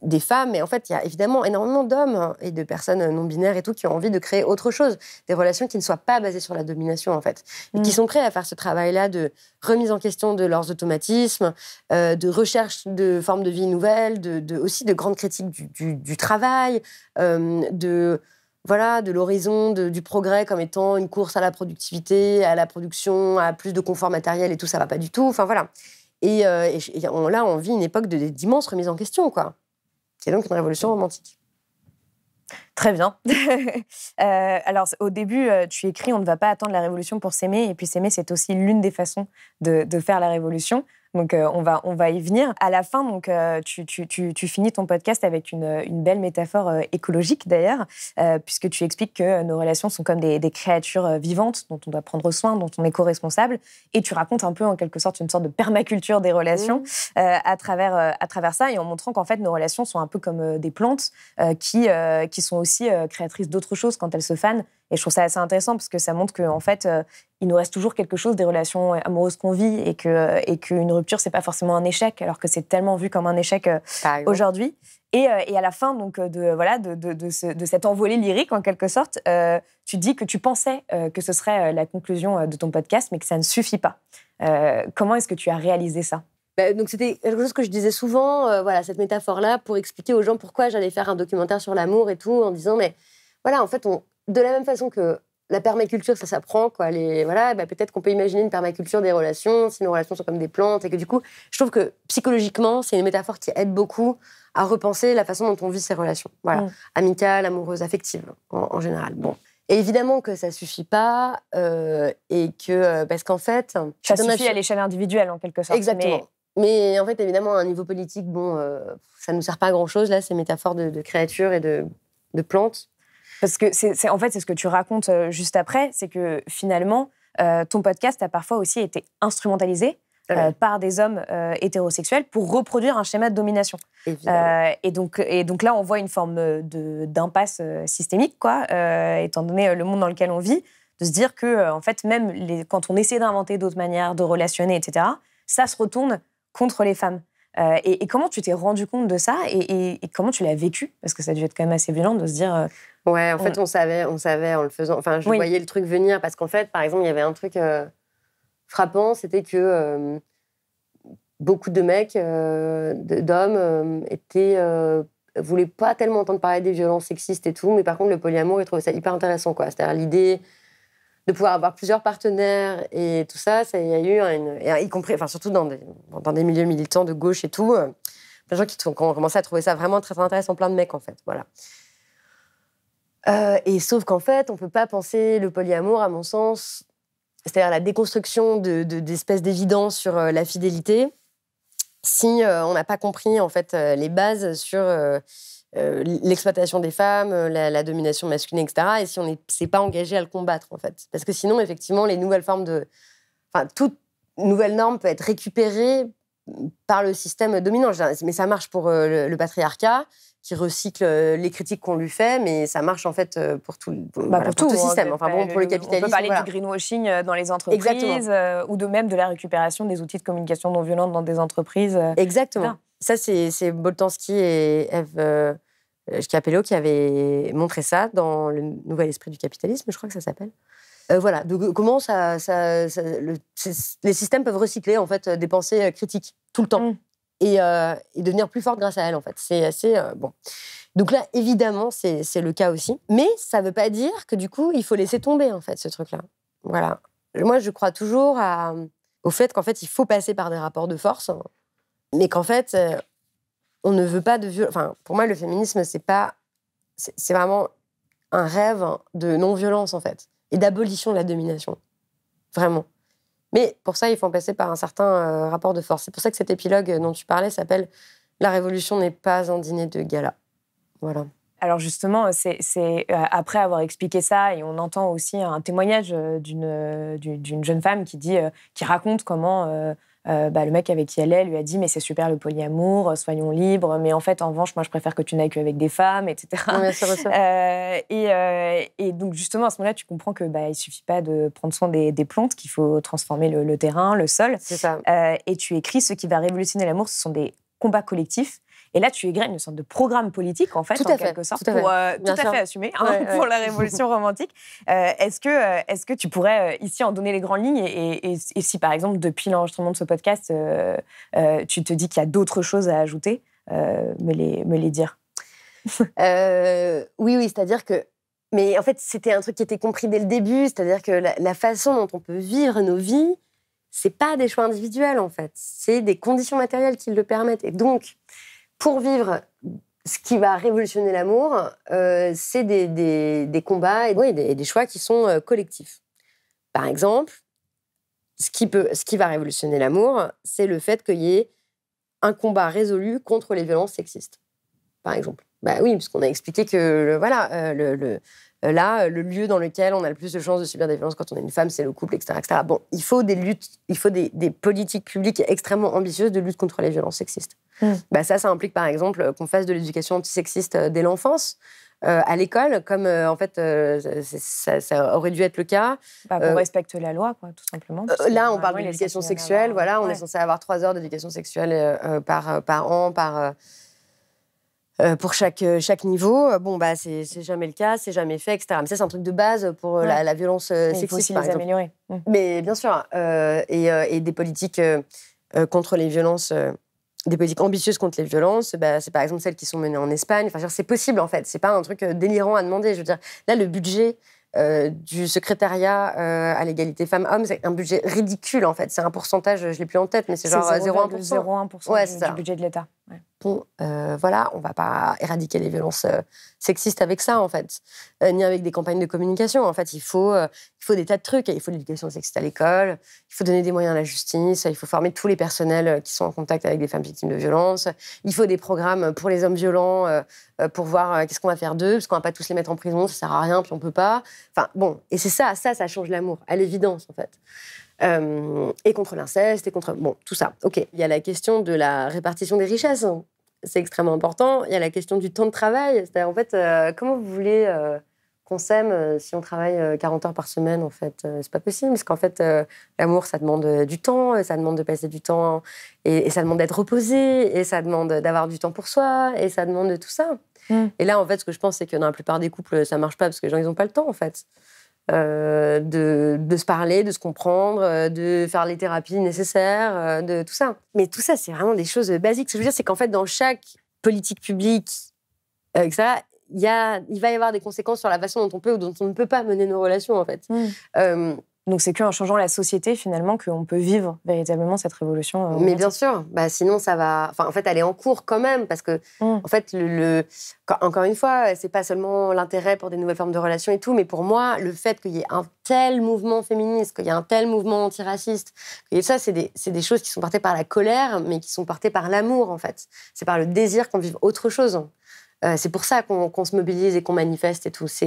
des femmes, mais en fait, il y a évidemment énormément d'hommes hein, et de personnes non binaires et tout qui ont envie de créer autre chose, des relations qui ne soient pas basées sur la domination, en fait, et qui mm. sont prêts à faire ce travail-là de remise en question de leurs automatismes, euh, de recherche de formes de vie nouvelles, de, aussi de grandes critiques du, travail, euh, de voilà, de l'horizon du progrès comme étant une course à la productivité, à la production, à plus de confort matériel et tout, ça va pas du tout. Enfin voilà. Et, euh, là, on vit une époque d'immenses remises en question, quoi. C'est donc une révolution romantique. Très bien. Euh, alors, au début, euh, tu écris On ne va pas attendre la révolution pour s'aimer. Et puis, s'aimer, c'est aussi l'une des façons de, faire la révolution. Donc euh, on, va, on va y venir. À la fin, donc, euh, tu, tu, tu, finis ton podcast avec une, une belle métaphore euh, écologique d'ailleurs, puisque tu expliques que nos relations sont comme des, créatures vivantes dont on doit prendre soin, dont on est co-responsable. Et tu racontes un peu en quelque sorte une sorte de permaculture des relations mmh. à, travers, à travers ça et en montrant qu'en fait nos relations sont un peu comme des plantes qui, qui sont aussi créatrices d'autres choses quand elles se fanent et je trouve ça assez intéressant parce que ça montre qu'en fait, euh, il nous reste toujours quelque chose des relations euh, amoureuses qu'on vit et que euh, et qu'une rupture c'est pas forcément un échec alors que c'est tellement vu comme un échec aujourd'hui. Et, à la fin donc de voilà de, de, cette envolée lyrique en quelque sorte, tu dis que tu pensais que ce serait la conclusion de ton podcast, mais que ça ne suffit pas. comment est-ce que tu as réalisé ça bah, donc c'était quelque chose que je disais souvent, voilà cette métaphore là pour expliquer aux gens pourquoi j'allais faire un documentaire sur l'amour et tout en disant mais voilà en fait on, de la même façon que la permaculture, ça s'apprend, quoi. Les, voilà, bah, peut-être qu'on peut imaginer une permaculture des relations, si nos relations sont comme des plantes, et que du coup, je trouve que psychologiquement, c'est une métaphore qui aide beaucoup à repenser la façon dont on vit ses relations. Voilà, mm. amicales, amoureuses, affectives, en, général. Bon. Et évidemment que ça suffit pas, euh, et que euh, parce qu'en fait, ça suffit à l'échelle individuelle en quelque sorte. Exactement. Mais... en fait, évidemment, à un niveau politique, bon, euh, ça ne nous sert pas à grand-chose, là, ces métaphores de, créatures et de plantes. Parce que, c'est, en fait, c'est ce que tu racontes euh, juste après, c'est que finalement, euh, ton podcast a parfois aussi été instrumentalisé ah euh, par des hommes hétérosexuels pour reproduire un schéma de domination. et, donc, donc là, on voit une forme d'impasse systémique, quoi, étant donné le monde dans lequel on vit, de se dire que, en fait, même quand on essaie d'inventer d'autres manières de relationner, etc., ça se retourne contre les femmes. Euh, et, comment tu t'es rendu compte de ça et, comment tu l'as vécu Parce que ça a dû être quand même assez violent de se dire. Euh, ouais, en fait, on savait, on savait en le faisant. Enfin, je voyais le truc venir parce qu'en fait, par exemple, il y avait un truc euh, frappant, c'était que beaucoup de mecs, d'hommes, étaient voulaient pas tellement entendre parler des violences sexistes et tout, mais par contre, le polyamour, ils trouvaient ça hyper intéressant, quoi. C'est-à-dire l'idée de pouvoir avoir plusieurs partenaires et tout ça, ça il y a eu une, y compris, enfin surtout dans des, dans des milieux militants de gauche et tout, euh, des gens qui, ont commencé à trouver ça vraiment très, intéressant, plein de mecs en fait, voilà. Euh, et sauf qu'en fait, on peut pas penser le polyamour, à mon sens, c'est-à-dire la déconstruction d'espèces de, d'évidence sur euh, la fidélité, si on n'a pas compris en fait les bases sur euh, l'exploitation des femmes, euh, la, domination masculine, etc. Et si on ne s'est pas engagé à le combattre, en fait. Parce que sinon, effectivement, les nouvelles formes de. Enfin, toute nouvelle norme peut être récupérée par le système dominant. Mais ça marche pour euh, le, patriarcat, qui recycle les critiques qu'on lui fait, mais ça marche en fait pour tout, le bah, tout, hein, système. Enfin bon, pour le capitalisme. On peut parler du greenwashing dans les entreprises, ou de même de la récupération des outils de communication non violente dans des entreprises. Exactement ça, c'est Boltanski et Eve euh, Capello qui avaient montré ça dans le Nouvel Esprit du Capitalisme, je crois que ça s'appelle. Euh, voilà, donc euh, comment ça, les systèmes peuvent recycler en fait des pensées critiques tout le temps mm. et, devenir plus fortes grâce à elles en fait. C'est assez bon. Donc là, évidemment, c'est le cas aussi, mais ça ne veut pas dire que du coup il faut laisser tomber en fait ce truc-là. Voilà. Moi, je crois toujours à, au fait qu'en fait il faut passer par des rapports de force hein mais qu'en fait, euh, on ne veut pas de violence. Enfin, pour moi, le féminisme, c'est pas. C'est vraiment un rêve de non-violence, en fait, et d'abolition de la domination. Vraiment. Mais pour ça, il faut en passer par un certain euh, rapport de force. C'est pour ça que cet épilogue euh, dont tu parlais s'appelle La révolution n'est pas un dîner de gala. Voilà. Alors justement, c'est après avoir expliqué ça, et on entend aussi un témoignage d'une jeune femme qui dit, qui raconte comment euh, bah, le mec avec qui elle est lui a dit mais c'est super le polyamour, euh, soyons libres, mais en fait en revanche moi je préfère que tu n'ailles qu'avec des femmes, etc. Euh, et, donc justement à ce moment-là tu comprends que bah, il suffit pas de prendre soin des, plantes, qu'il faut transformer le, le, terrain, le sol. C'est ça. et tu écris ce qui va révolutionner l'amour, ce sont des combats collectifs et là, tu égrènes une sorte de programme politique, en fait, en quelque sorte, pour fait. tout à fait euh, assumer hein, pour la révolution romantique. Euh, est-ce que, euh, est-ce que tu pourrais ici en donner les grandes lignes et, si, par exemple, depuis l'enregistrement de ce podcast, tu te dis qu'il y a d'autres choses à ajouter, me, les, me les dire Oui, oui, c'est-à-dire que mais en fait, c'était un truc qui était compris dès le début, c'est-à-dire que la, la, façon dont on peut vivre nos vies, c'est pas des choix individuels en fait, c'est des conditions matérielles qui le permettent. Et donc, pour vivre ce qui va révolutionner l'amour, euh, c'est des, combats et, des, choix qui sont euh, collectifs. Par exemple, ce qui, peut, ce qui va révolutionner l'amour, c'est le fait qu'il y ait un combat résolu contre les violences sexistes, par exemple. Bah oui, parce qu'on a expliqué que voilà, euh, le, euh, là, euh, le lieu dans lequel on a le plus de chances de subir des violences quand on est une femme, c'est le couple, etc., Bon, il faut des luttes, il faut des, politiques publiques extrêmement ambitieuses de lutte contre les violences sexistes. Mmh. Bah, ça, ça implique par exemple euh, qu'on fasse de l'éducation antisexiste dès l'enfance. à l'école, comme en fait ça, aurait dû être le cas. Bah, on respecte la loi, quoi, tout simplement. là, on bah, parle d'éducation sexuelle, voilà, on est censé avoir trois heures d'éducation sexuelle par, par an, par euh, pour chaque, euh, chaque niveau, bon, bah, c'est jamais le cas, c'est jamais fait, etc. Mais ça, c'est un truc de base pour euh, la, violence sexuelle. Il faut aussi les améliorer. Mm. Mais bien sûr, et, des politiques contre les violences, des politiques ambitieuses contre les violences, bah, c'est par exemple celles qui sont menées en Espagne. Enfin, c'est possible, en fait. C'est pas un truc délirant à demander. Je veux dire, là, le budget du secrétariat à l'égalité femmes-hommes, c'est un budget ridicule en fait. C'est un pourcentage, je ne l'ai plus en tête, mais c'est genre 0,1%. 0,1% du budget de l'État. Bon, euh, voilà, on va pas éradiquer les violences euh, sexistes avec ça, en fait, euh, ni avec des campagnes de communication. En fait, il faut, il faut des tas de trucs. Il faut l'éducation sexiste à l'école, il faut donner des moyens à la justice, il faut former tous les personnels qui sont en contact avec des femmes victimes de violences, il faut des programmes pour les hommes violents, pour voir qu'est-ce qu'on va faire d'eux, parce qu'on va pas tous les mettre en prison, ça sert à rien, puis on peut pas. Enfin, bon, et c'est ça, ça, ça change l'amour, à l'évidence, en fait. Euh, et contre l'inceste, et contre. Bon, tout ça. OK. Il y a la question de la répartition des richesses. C'est extrêmement important. Il y a la question du temps de travail. C'est-à-dire, en fait, euh, comment vous voulez euh, qu'on s'aime si on travaille 40 heures par semaine, en fait C'est pas possible. Parce qu'en fait, l'amour, ça demande du temps, ça demande de passer du temps, et, ça demande d'être reposé, et ça demande d'avoir du temps pour soi, et ça demande tout ça. Mmh. Et là, en fait, ce que je pense, c'est que dans la plupart des couples, ça marche pas parce que les gens, ils ont pas le temps, en fait. Euh, de, se parler, de se comprendre, euh, de faire les thérapies nécessaires, euh, de tout ça. Mais tout ça, c'est vraiment des choses basiques. Ce que je veux dire, c'est qu'en fait, dans chaque politique publique, ça, il, y a, il va y avoir des conséquences sur la façon dont on peut ou dont on ne peut pas mener nos relations, en fait. Mm. Donc c'est qu'en changeant la société finalement qu'on peut vivre véritablement cette révolution. Euh, mais bien sûr, bah, sinon ça va. en fait, elle est en cours quand même parce que hmm. en fait, le, encore une fois, c'est pas seulement l'intérêt pour des nouvelles formes de relations et tout, mais pour moi, le fait qu'il y ait un tel mouvement féministe, qu'il y ait un tel mouvement antiraciste, et ça, c'est des, des, choses qui sont portées par la colère, mais qui sont portées par l'amour en fait. C'est par le désir qu'on vive autre chose. Euh, c'est pour ça qu'on se mobilise et qu'on manifeste et tout. C'est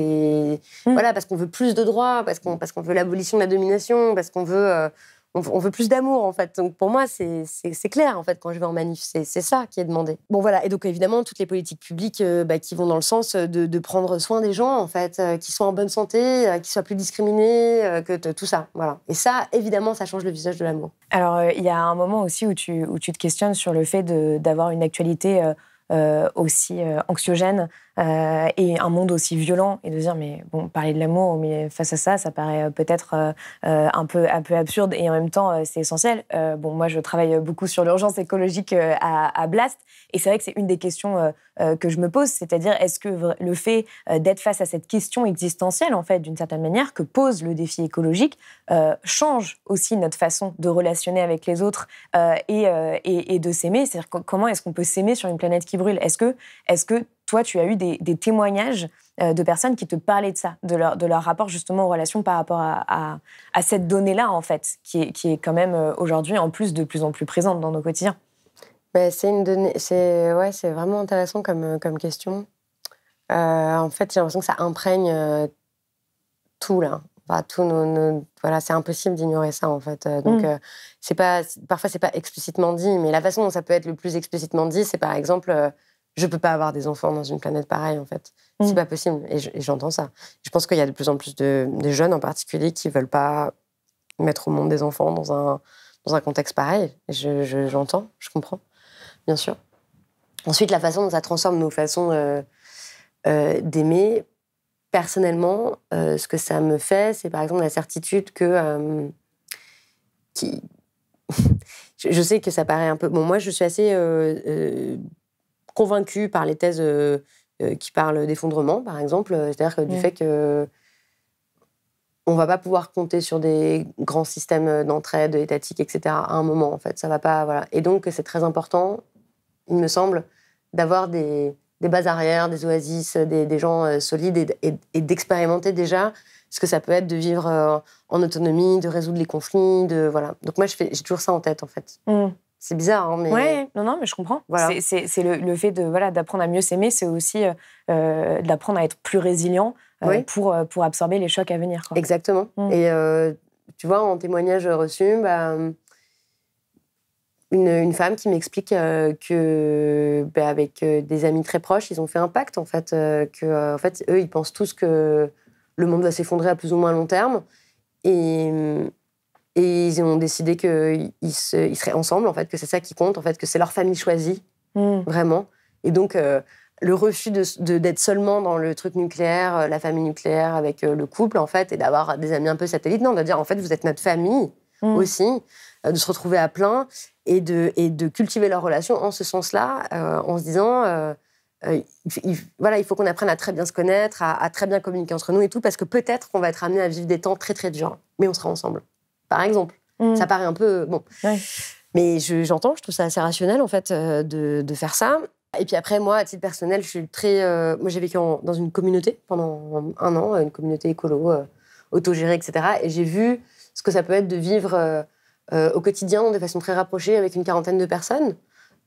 mm. voilà parce qu'on veut plus de droits, parce qu'on parce qu'on veut l'abolition de la domination, parce qu'on veut euh, on, veut plus d'amour en fait. Donc pour moi c'est clair en fait quand je vais en manif, c'est ça qui est demandé. Bon voilà et donc évidemment toutes les politiques publiques euh, bah, qui vont dans le sens de, prendre soin des gens en fait, qui soient en bonne santé, qui soient plus discriminés, que tout ça voilà. Et ça évidemment ça change le visage de l'amour. Alors il y a un moment aussi où tu où tu te questionnes sur le fait d'avoir une actualité euh, aussi euh, anxiogène euh, et un monde aussi violent et de dire mais bon parler de l'amour mais face à ça ça paraît peut-être un peu un peu absurde et en même temps c'est essentiel bon moi je travaille beaucoup sur l'urgence écologique à, à Blast et c'est vrai que c'est une des questions euh, que je me pose, c'est-à-dire est-ce que le fait euh, d'être face à cette question existentielle, en fait, d'une certaine manière, que pose le défi écologique, euh, change aussi notre façon de relationner avec les autres et, de s'aimer C'est-à-dire comment est-ce qu'on peut s'aimer sur une planète qui brûle Est-ce que, est que toi, tu as eu des, témoignages de personnes qui te parlaient de ça, de leur, rapport justement aux relations par rapport à, cette donnée-là, en fait, qui qui est quand même aujourd'hui en plus de plus en plus présente dans nos quotidiens. Bah, c'est une donnée, c'est ouais, c'est vraiment intéressant comme euh, comme question. Euh, en fait, j'ai l'impression que ça imprègne euh, tout là. Enfin, tout voilà, c'est impossible d'ignorer ça en fait. donc mm. c'est pas parfois c'est pas explicitement dit, mais la façon dont ça peut être le plus explicitement dit, c'est par exemple je peux pas avoir des enfants dans une planète pareille en fait. C'est mm. pas possible et j'entends ça. Je pense qu'il y a de plus en plus de, jeunes en particulier qui veulent pas mettre au monde des enfants dans un dans un contexte pareil. J'entends, je, je comprends bien sûr. Ensuite, la façon dont ça transforme nos façons euh, euh, d'aimer, personnellement, euh, ce que ça me fait, c'est par exemple la certitude que... qui... je, sais que ça paraît un peu... Bon, moi, je suis assez convaincue par les thèses qui parlent d'effondrement, par exemple, c'est-à-dire que du fait que on va pas pouvoir compter sur des grands systèmes d'entraide étatiques, etc. à un moment, en fait. Ça va pas, voilà. Et donc, c'est très important il me semble, d'avoir des, bases arrières, des oasis, des, gens euh, solides et, d'expérimenter déjà ce que ça peut être de vivre euh, en autonomie, de résoudre les conflits, de voilà. Donc moi, j'ai toujours ça en tête, en fait. Mm. C'est bizarre, hein, mais. Ouais, non, non, mais je comprends. Voilà. C'est le, fait de voilà d'apprendre à mieux s'aimer, c'est aussi euh, d'apprendre à être plus résilient pour pour absorber les chocs à venir. Exactement. Mm. Et tu vois, en témoignage reçu, bah, une, femme qui m'explique euh, que bah, avec euh, des amis très proches, ils ont fait un pacte en fait, euh, que en fait eux ils pensent tous que le monde va s'effondrer à plus ou moins long terme et, et ils ont décidé qu'ils ils seraient ensemble en fait, que c'est ça qui compte en fait, que c'est leur famille choisie mm. vraiment et donc le refus d'être de, d'être seulement dans le truc nucléaire, la famille nucléaire avec le couple en fait et d'avoir des amis un peu satellites, non, on va dire en fait vous êtes notre famille mm. aussi euh, de se retrouver à plein et de, et de cultiver leur relation en ce sens-là, euh, en se disant. Euh, voilà, il faut qu'on apprenne à très bien se connaître, à, très bien communiquer entre nous et tout, parce que peut-être qu'on va être amené à vivre des temps très très durs, mais on sera ensemble. Par exemple, mm. ça paraît un peu bon, mais j'entends, je, trouve ça assez rationnel en fait de, faire ça. Et puis après, moi, à titre personnel, je suis très, moi, j'ai vécu dans une communauté pendant un an, une communauté écolo, autogérée, etc. Et j'ai vu ce que ça peut être de vivre euh, au quotidien, de façon très rapprochée, avec une quarantaine de personnes.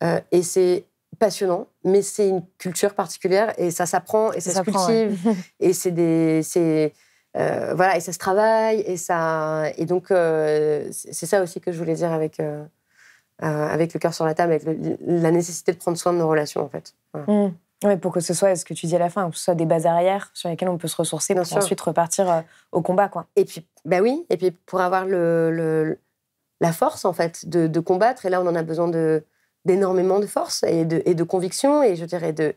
Euh, et c'est passionnant, mais c'est une culture particulière et ça s'apprend et ça, se cultive. et c'est des. Euh, voilà, et ça se travaille, et ça. Et donc, c'est ça aussi que je voulais dire avec, avec le cœur sur la table, avec la nécessité de prendre soin de nos relations, en fait. Mmh. pour que ce soit ce que tu dis à la fin, que ce soit des bases arrières sur lesquelles on peut se ressourcer pour ensuite repartir au combat. Quoi. Et puis, bah oui, et puis pour avoir le, la force, en fait, de, combattre. Et là, on en a besoin d'énormément de force et de, et conviction. Et je dirais de.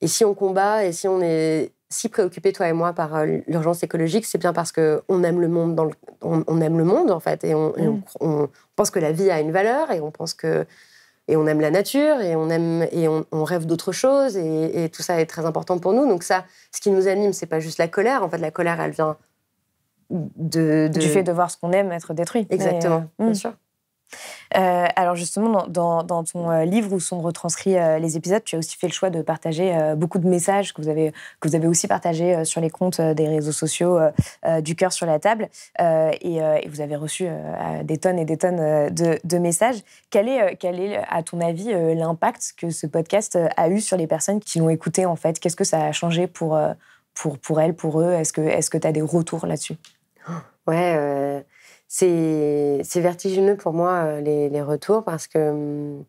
Et si on combat et si on est si préoccupé toi et moi, par euh, l'urgence écologique, c'est bien parce qu'on aime le monde, on, aime le monde, en fait. Et, mm. on, pense que la vie a une valeur et on pense que. Et on aime la nature et on aime et on, rêve d'autres choses et, tout ça est très important pour nous. Donc ça, ce qui nous anime, c'est pas juste la colère. En fait, la colère, elle vient de, Du fait de voir ce qu'on aime être détruit. Exactement, euh, bien hmm. sûr. Euh, alors justement, dans, ton euh, livre où sont retranscrits les épisodes, tu as aussi fait le choix de partager beaucoup de messages que vous avez, que vous avez aussi partagés sur les comptes des réseaux sociaux du cœur sur la table. Et, vous avez reçu des tonnes et des tonnes de, messages. Quel est, quel est, à ton avis, l'impact que ce podcast a eu sur les personnes qui l'ont écouté en fait Qu'est-ce que ça a changé pour, pour, pour elles, pour eux Est-ce que tu as des retours là-dessus Ouais, euh, c'est vertigineux pour moi euh, les, retours parce que, mm,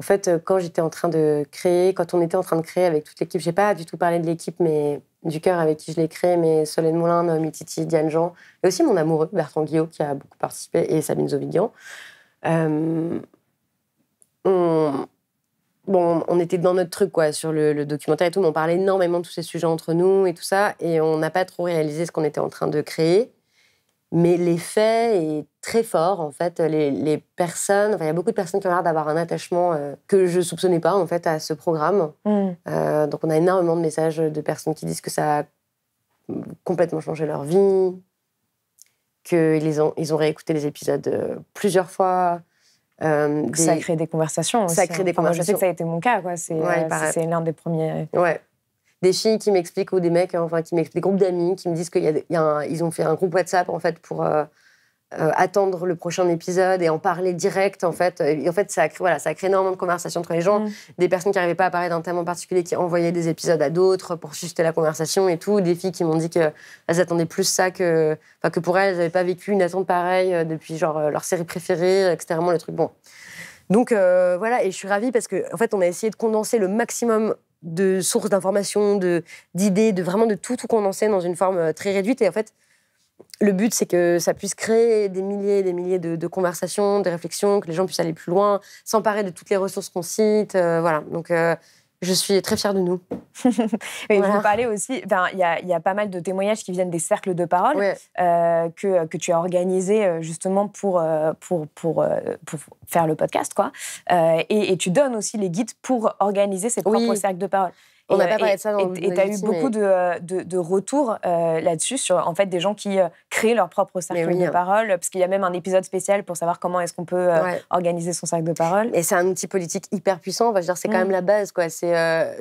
en fait, quand j'étais en train de créer, quand on était en train de créer avec toute l'équipe, j'ai pas du tout parlé de l'équipe, mais du cœur avec qui je l'ai créé, mais Solène Moulin, Noémie Titi, Diane Jean, et aussi mon amoureux Bertrand Guillot qui a beaucoup participé et Sabine Zovigian, euh, on, bon, on était dans notre truc, quoi, sur le, documentaire et tout, mais on parlait énormément de tous ces sujets entre nous et tout ça, et on n'a pas trop réalisé ce qu'on était en train de créer. Mais l'effet est très fort, en fait. Les, personnes, enfin, il y a beaucoup de personnes qui ont l'air d'avoir un attachement euh, que je ne soupçonnais pas, en fait, à ce programme. Mm. Euh, donc, on a énormément de messages de personnes qui disent que ça a complètement changé leur vie, qu'ils ont, ils ont réécouté les épisodes euh, plusieurs fois, euh, ça crée des conversations aussi. Ça crée hein. des conversations. je sais que ça a été mon cas, quoi. C'est euh, l'un des premiers. Euh, des filles qui m'expliquent, ou des mecs, hein, enfin, qui des groupes d'amis, qui me disent qu'ils ont fait un groupe WhatsApp, en fait, pour. Euh, attendre le prochain épisode et en parler direct en fait et en fait ça a créé voilà ça énormément de conversations entre les gens mm. des personnes qui n'arrivaient pas à parler d'un thème en particulier qui envoyaient des épisodes à d'autres pour susciter la conversation et tout des filles qui m'ont dit que qu'elles attendaient plus ça que que pour elles elles n'avaient pas vécu une attente pareille euh, depuis genre euh, leur série préférée etc le truc bon donc voilà et je suis ravie parce que en fait on a essayé de condenser le maximum de sources d'informations de d'idées de vraiment de tout tout condenser dans une forme très réduite et en fait le but, c'est que ça puisse créer des milliers et des milliers de, conversations, des réflexions, que les gens puissent aller plus loin, s'emparer de toutes les ressources qu'on cite. Euh, voilà. Donc, euh, je suis très fière de nous. Et vous parlez aussi, il y, a pas mal de témoignages qui viennent des cercles de parole euh, que, tu as organisé justement pour, faire le podcast. quoi. Et, tu donnes aussi les guides pour organiser ces propres cercles de parole. On n'a pas ça Et tu as eu beaucoup euh, de, de, retours euh, là-dessus, sur en fait, des gens qui euh, créent leur propre cercle de hein. parole, parce qu'il y a même un épisode spécial pour savoir comment est-ce qu'on peut organiser son cercle de parole. Et c'est un outil politique hyper puissant, enfin, dire, c'est quand même mm. la base, quoi. C'est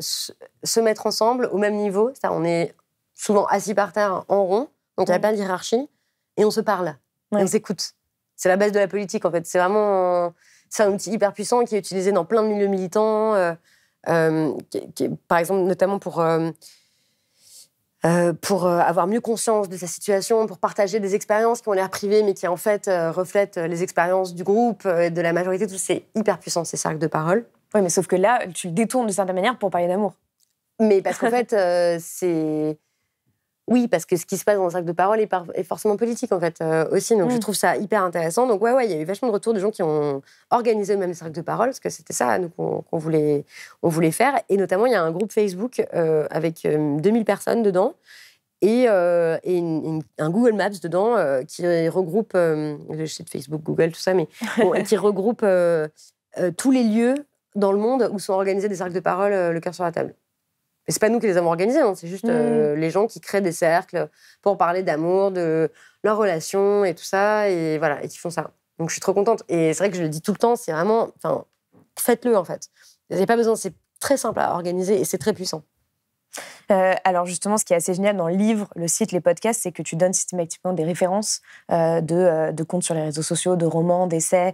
se mettre ensemble au même niveau, ça on est souvent assis par terre en rond, donc il n'y a mm. pas de hiérarchie, et on se parle, on s'écoute. C'est la base de la politique, en fait. C'est vraiment... C'est un outil hyper puissant qui est utilisé dans plein de milieux militants, euh, par exemple, notamment pour... Euh, euh, pour avoir mieux conscience de sa situation, pour partager des expériences qui ont l'air privées, mais qui en fait reflètent les expériences du groupe, et de la majorité, tout c'est hyper puissant ces cercles de parole. Oui, mais sauf que là, tu le détournes de certaine manière pour parler d'amour. Mais parce qu'en fait, c'est oui, parce que ce qui se passe dans le sac de parole est, forcément politique, en fait, euh, aussi. Donc, je mm. trouve ça hyper intéressant. Donc, ouais, ouais, il y a eu vachement de retours de gens qui ont organisé même cercle de parole, parce que c'était ça, qu'on voulait, faire. Et notamment, il y a un groupe Facebook euh, avec 2000 euh, personnes dedans et, un Google Maps dedans qui regroupe, je sais de Facebook, Google, tout ça, mais qui regroupe tous les lieux dans le monde où sont organisés des cercles de parole, le cœur sur la table. Mais c'est pas nous qui les avons organisés, hein, c'est juste euh, mmh. les gens qui créent des cercles pour parler d'amour, de leur relation et tout ça, et voilà, et qui font ça. Donc je suis trop contente. Et c'est vrai que je le dis tout le temps, c'est vraiment, enfin, faites-le en fait. Vous n'avez pas besoin, c'est très simple à organiser et c'est très puissant. Euh, alors justement, ce qui est assez génial dans le livre, le site, les podcasts, c'est que tu donnes systématiquement des références euh, de, euh, comptes sur les réseaux sociaux, de romans, d'essais,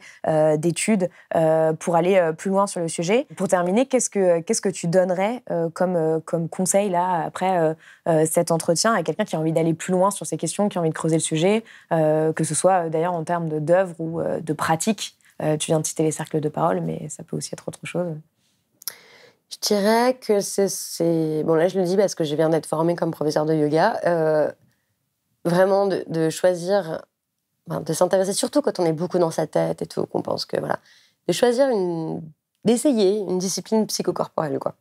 d'études, pour aller plus loin sur le sujet. Pour terminer, qu'est-ce que, tu donnerais comme, comme conseil là, après cet entretien à quelqu'un qui a envie d'aller plus loin sur ces questions, qui a envie de creuser le sujet, que ce soit d'ailleurs en termes d'œuvres ou de pratiques tu viens de citer les cercles de parole, mais ça peut aussi être autre chose. Je dirais que c'est... Bon, là, je le dis parce que je viens d'être formée comme professeur de yoga. Euh, vraiment, de, choisir, ben, de s'intéresser, surtout quand on est beaucoup dans sa tête et tout, qu'on pense que, voilà, de choisir une... d'essayer une discipline psychocorporelle, quoi.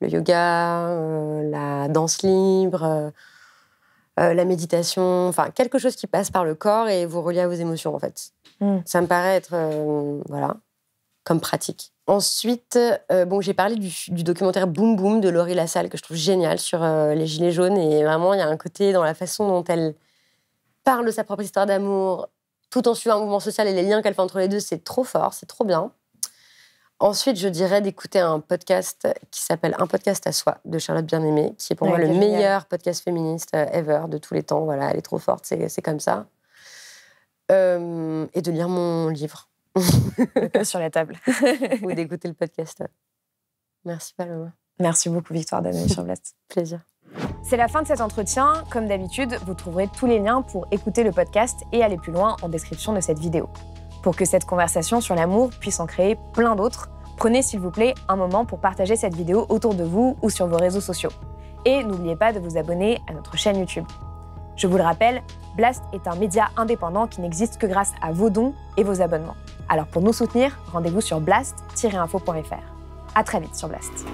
Le yoga, euh, la danse libre... Euh, la méditation, enfin quelque chose qui passe par le corps et vous relie à vos émotions en fait. Mmh. Ça me paraît être voilà comme pratique. Ensuite, euh, bon, j'ai parlé du, documentaire Boom Boom de Laurie Lassalle, que je trouve génial sur euh, les Gilets jaunes. Et vraiment, il y a un côté dans la façon dont elle parle de sa propre histoire d'amour, tout en suivant un mouvement social et les liens qu'elle fait entre les deux, c'est trop fort, c'est trop bien. Ensuite, je dirais d'écouter un podcast qui s'appelle Un podcast à soi de Charlotte Bien-Aimée, qui est pour moi le meilleur podcast féministe euh, ever de tous les temps. Voilà, elle est trop forte, c'est comme ça. et de lire mon livre sur la table ou d'écouter le podcast. Merci Paloma. Merci beaucoup Victoire sur Blast Plaisir. C'est la fin de cet entretien. Comme d'habitude, vous trouverez tous les liens pour écouter le podcast et aller plus loin en description de cette vidéo. Pour que cette conversation sur l'amour puisse en créer plein d'autres, prenez s'il vous plaît un moment pour partager cette vidéo autour de vous ou sur vos réseaux sociaux. Et n'oubliez pas de vous abonner à notre chaîne YouTube. Je vous le rappelle, Blast est un média indépendant qui n'existe que grâce à vos dons et vos abonnements. Alors pour nous soutenir, rendez-vous sur blast-info.fr. À très vite sur Blast.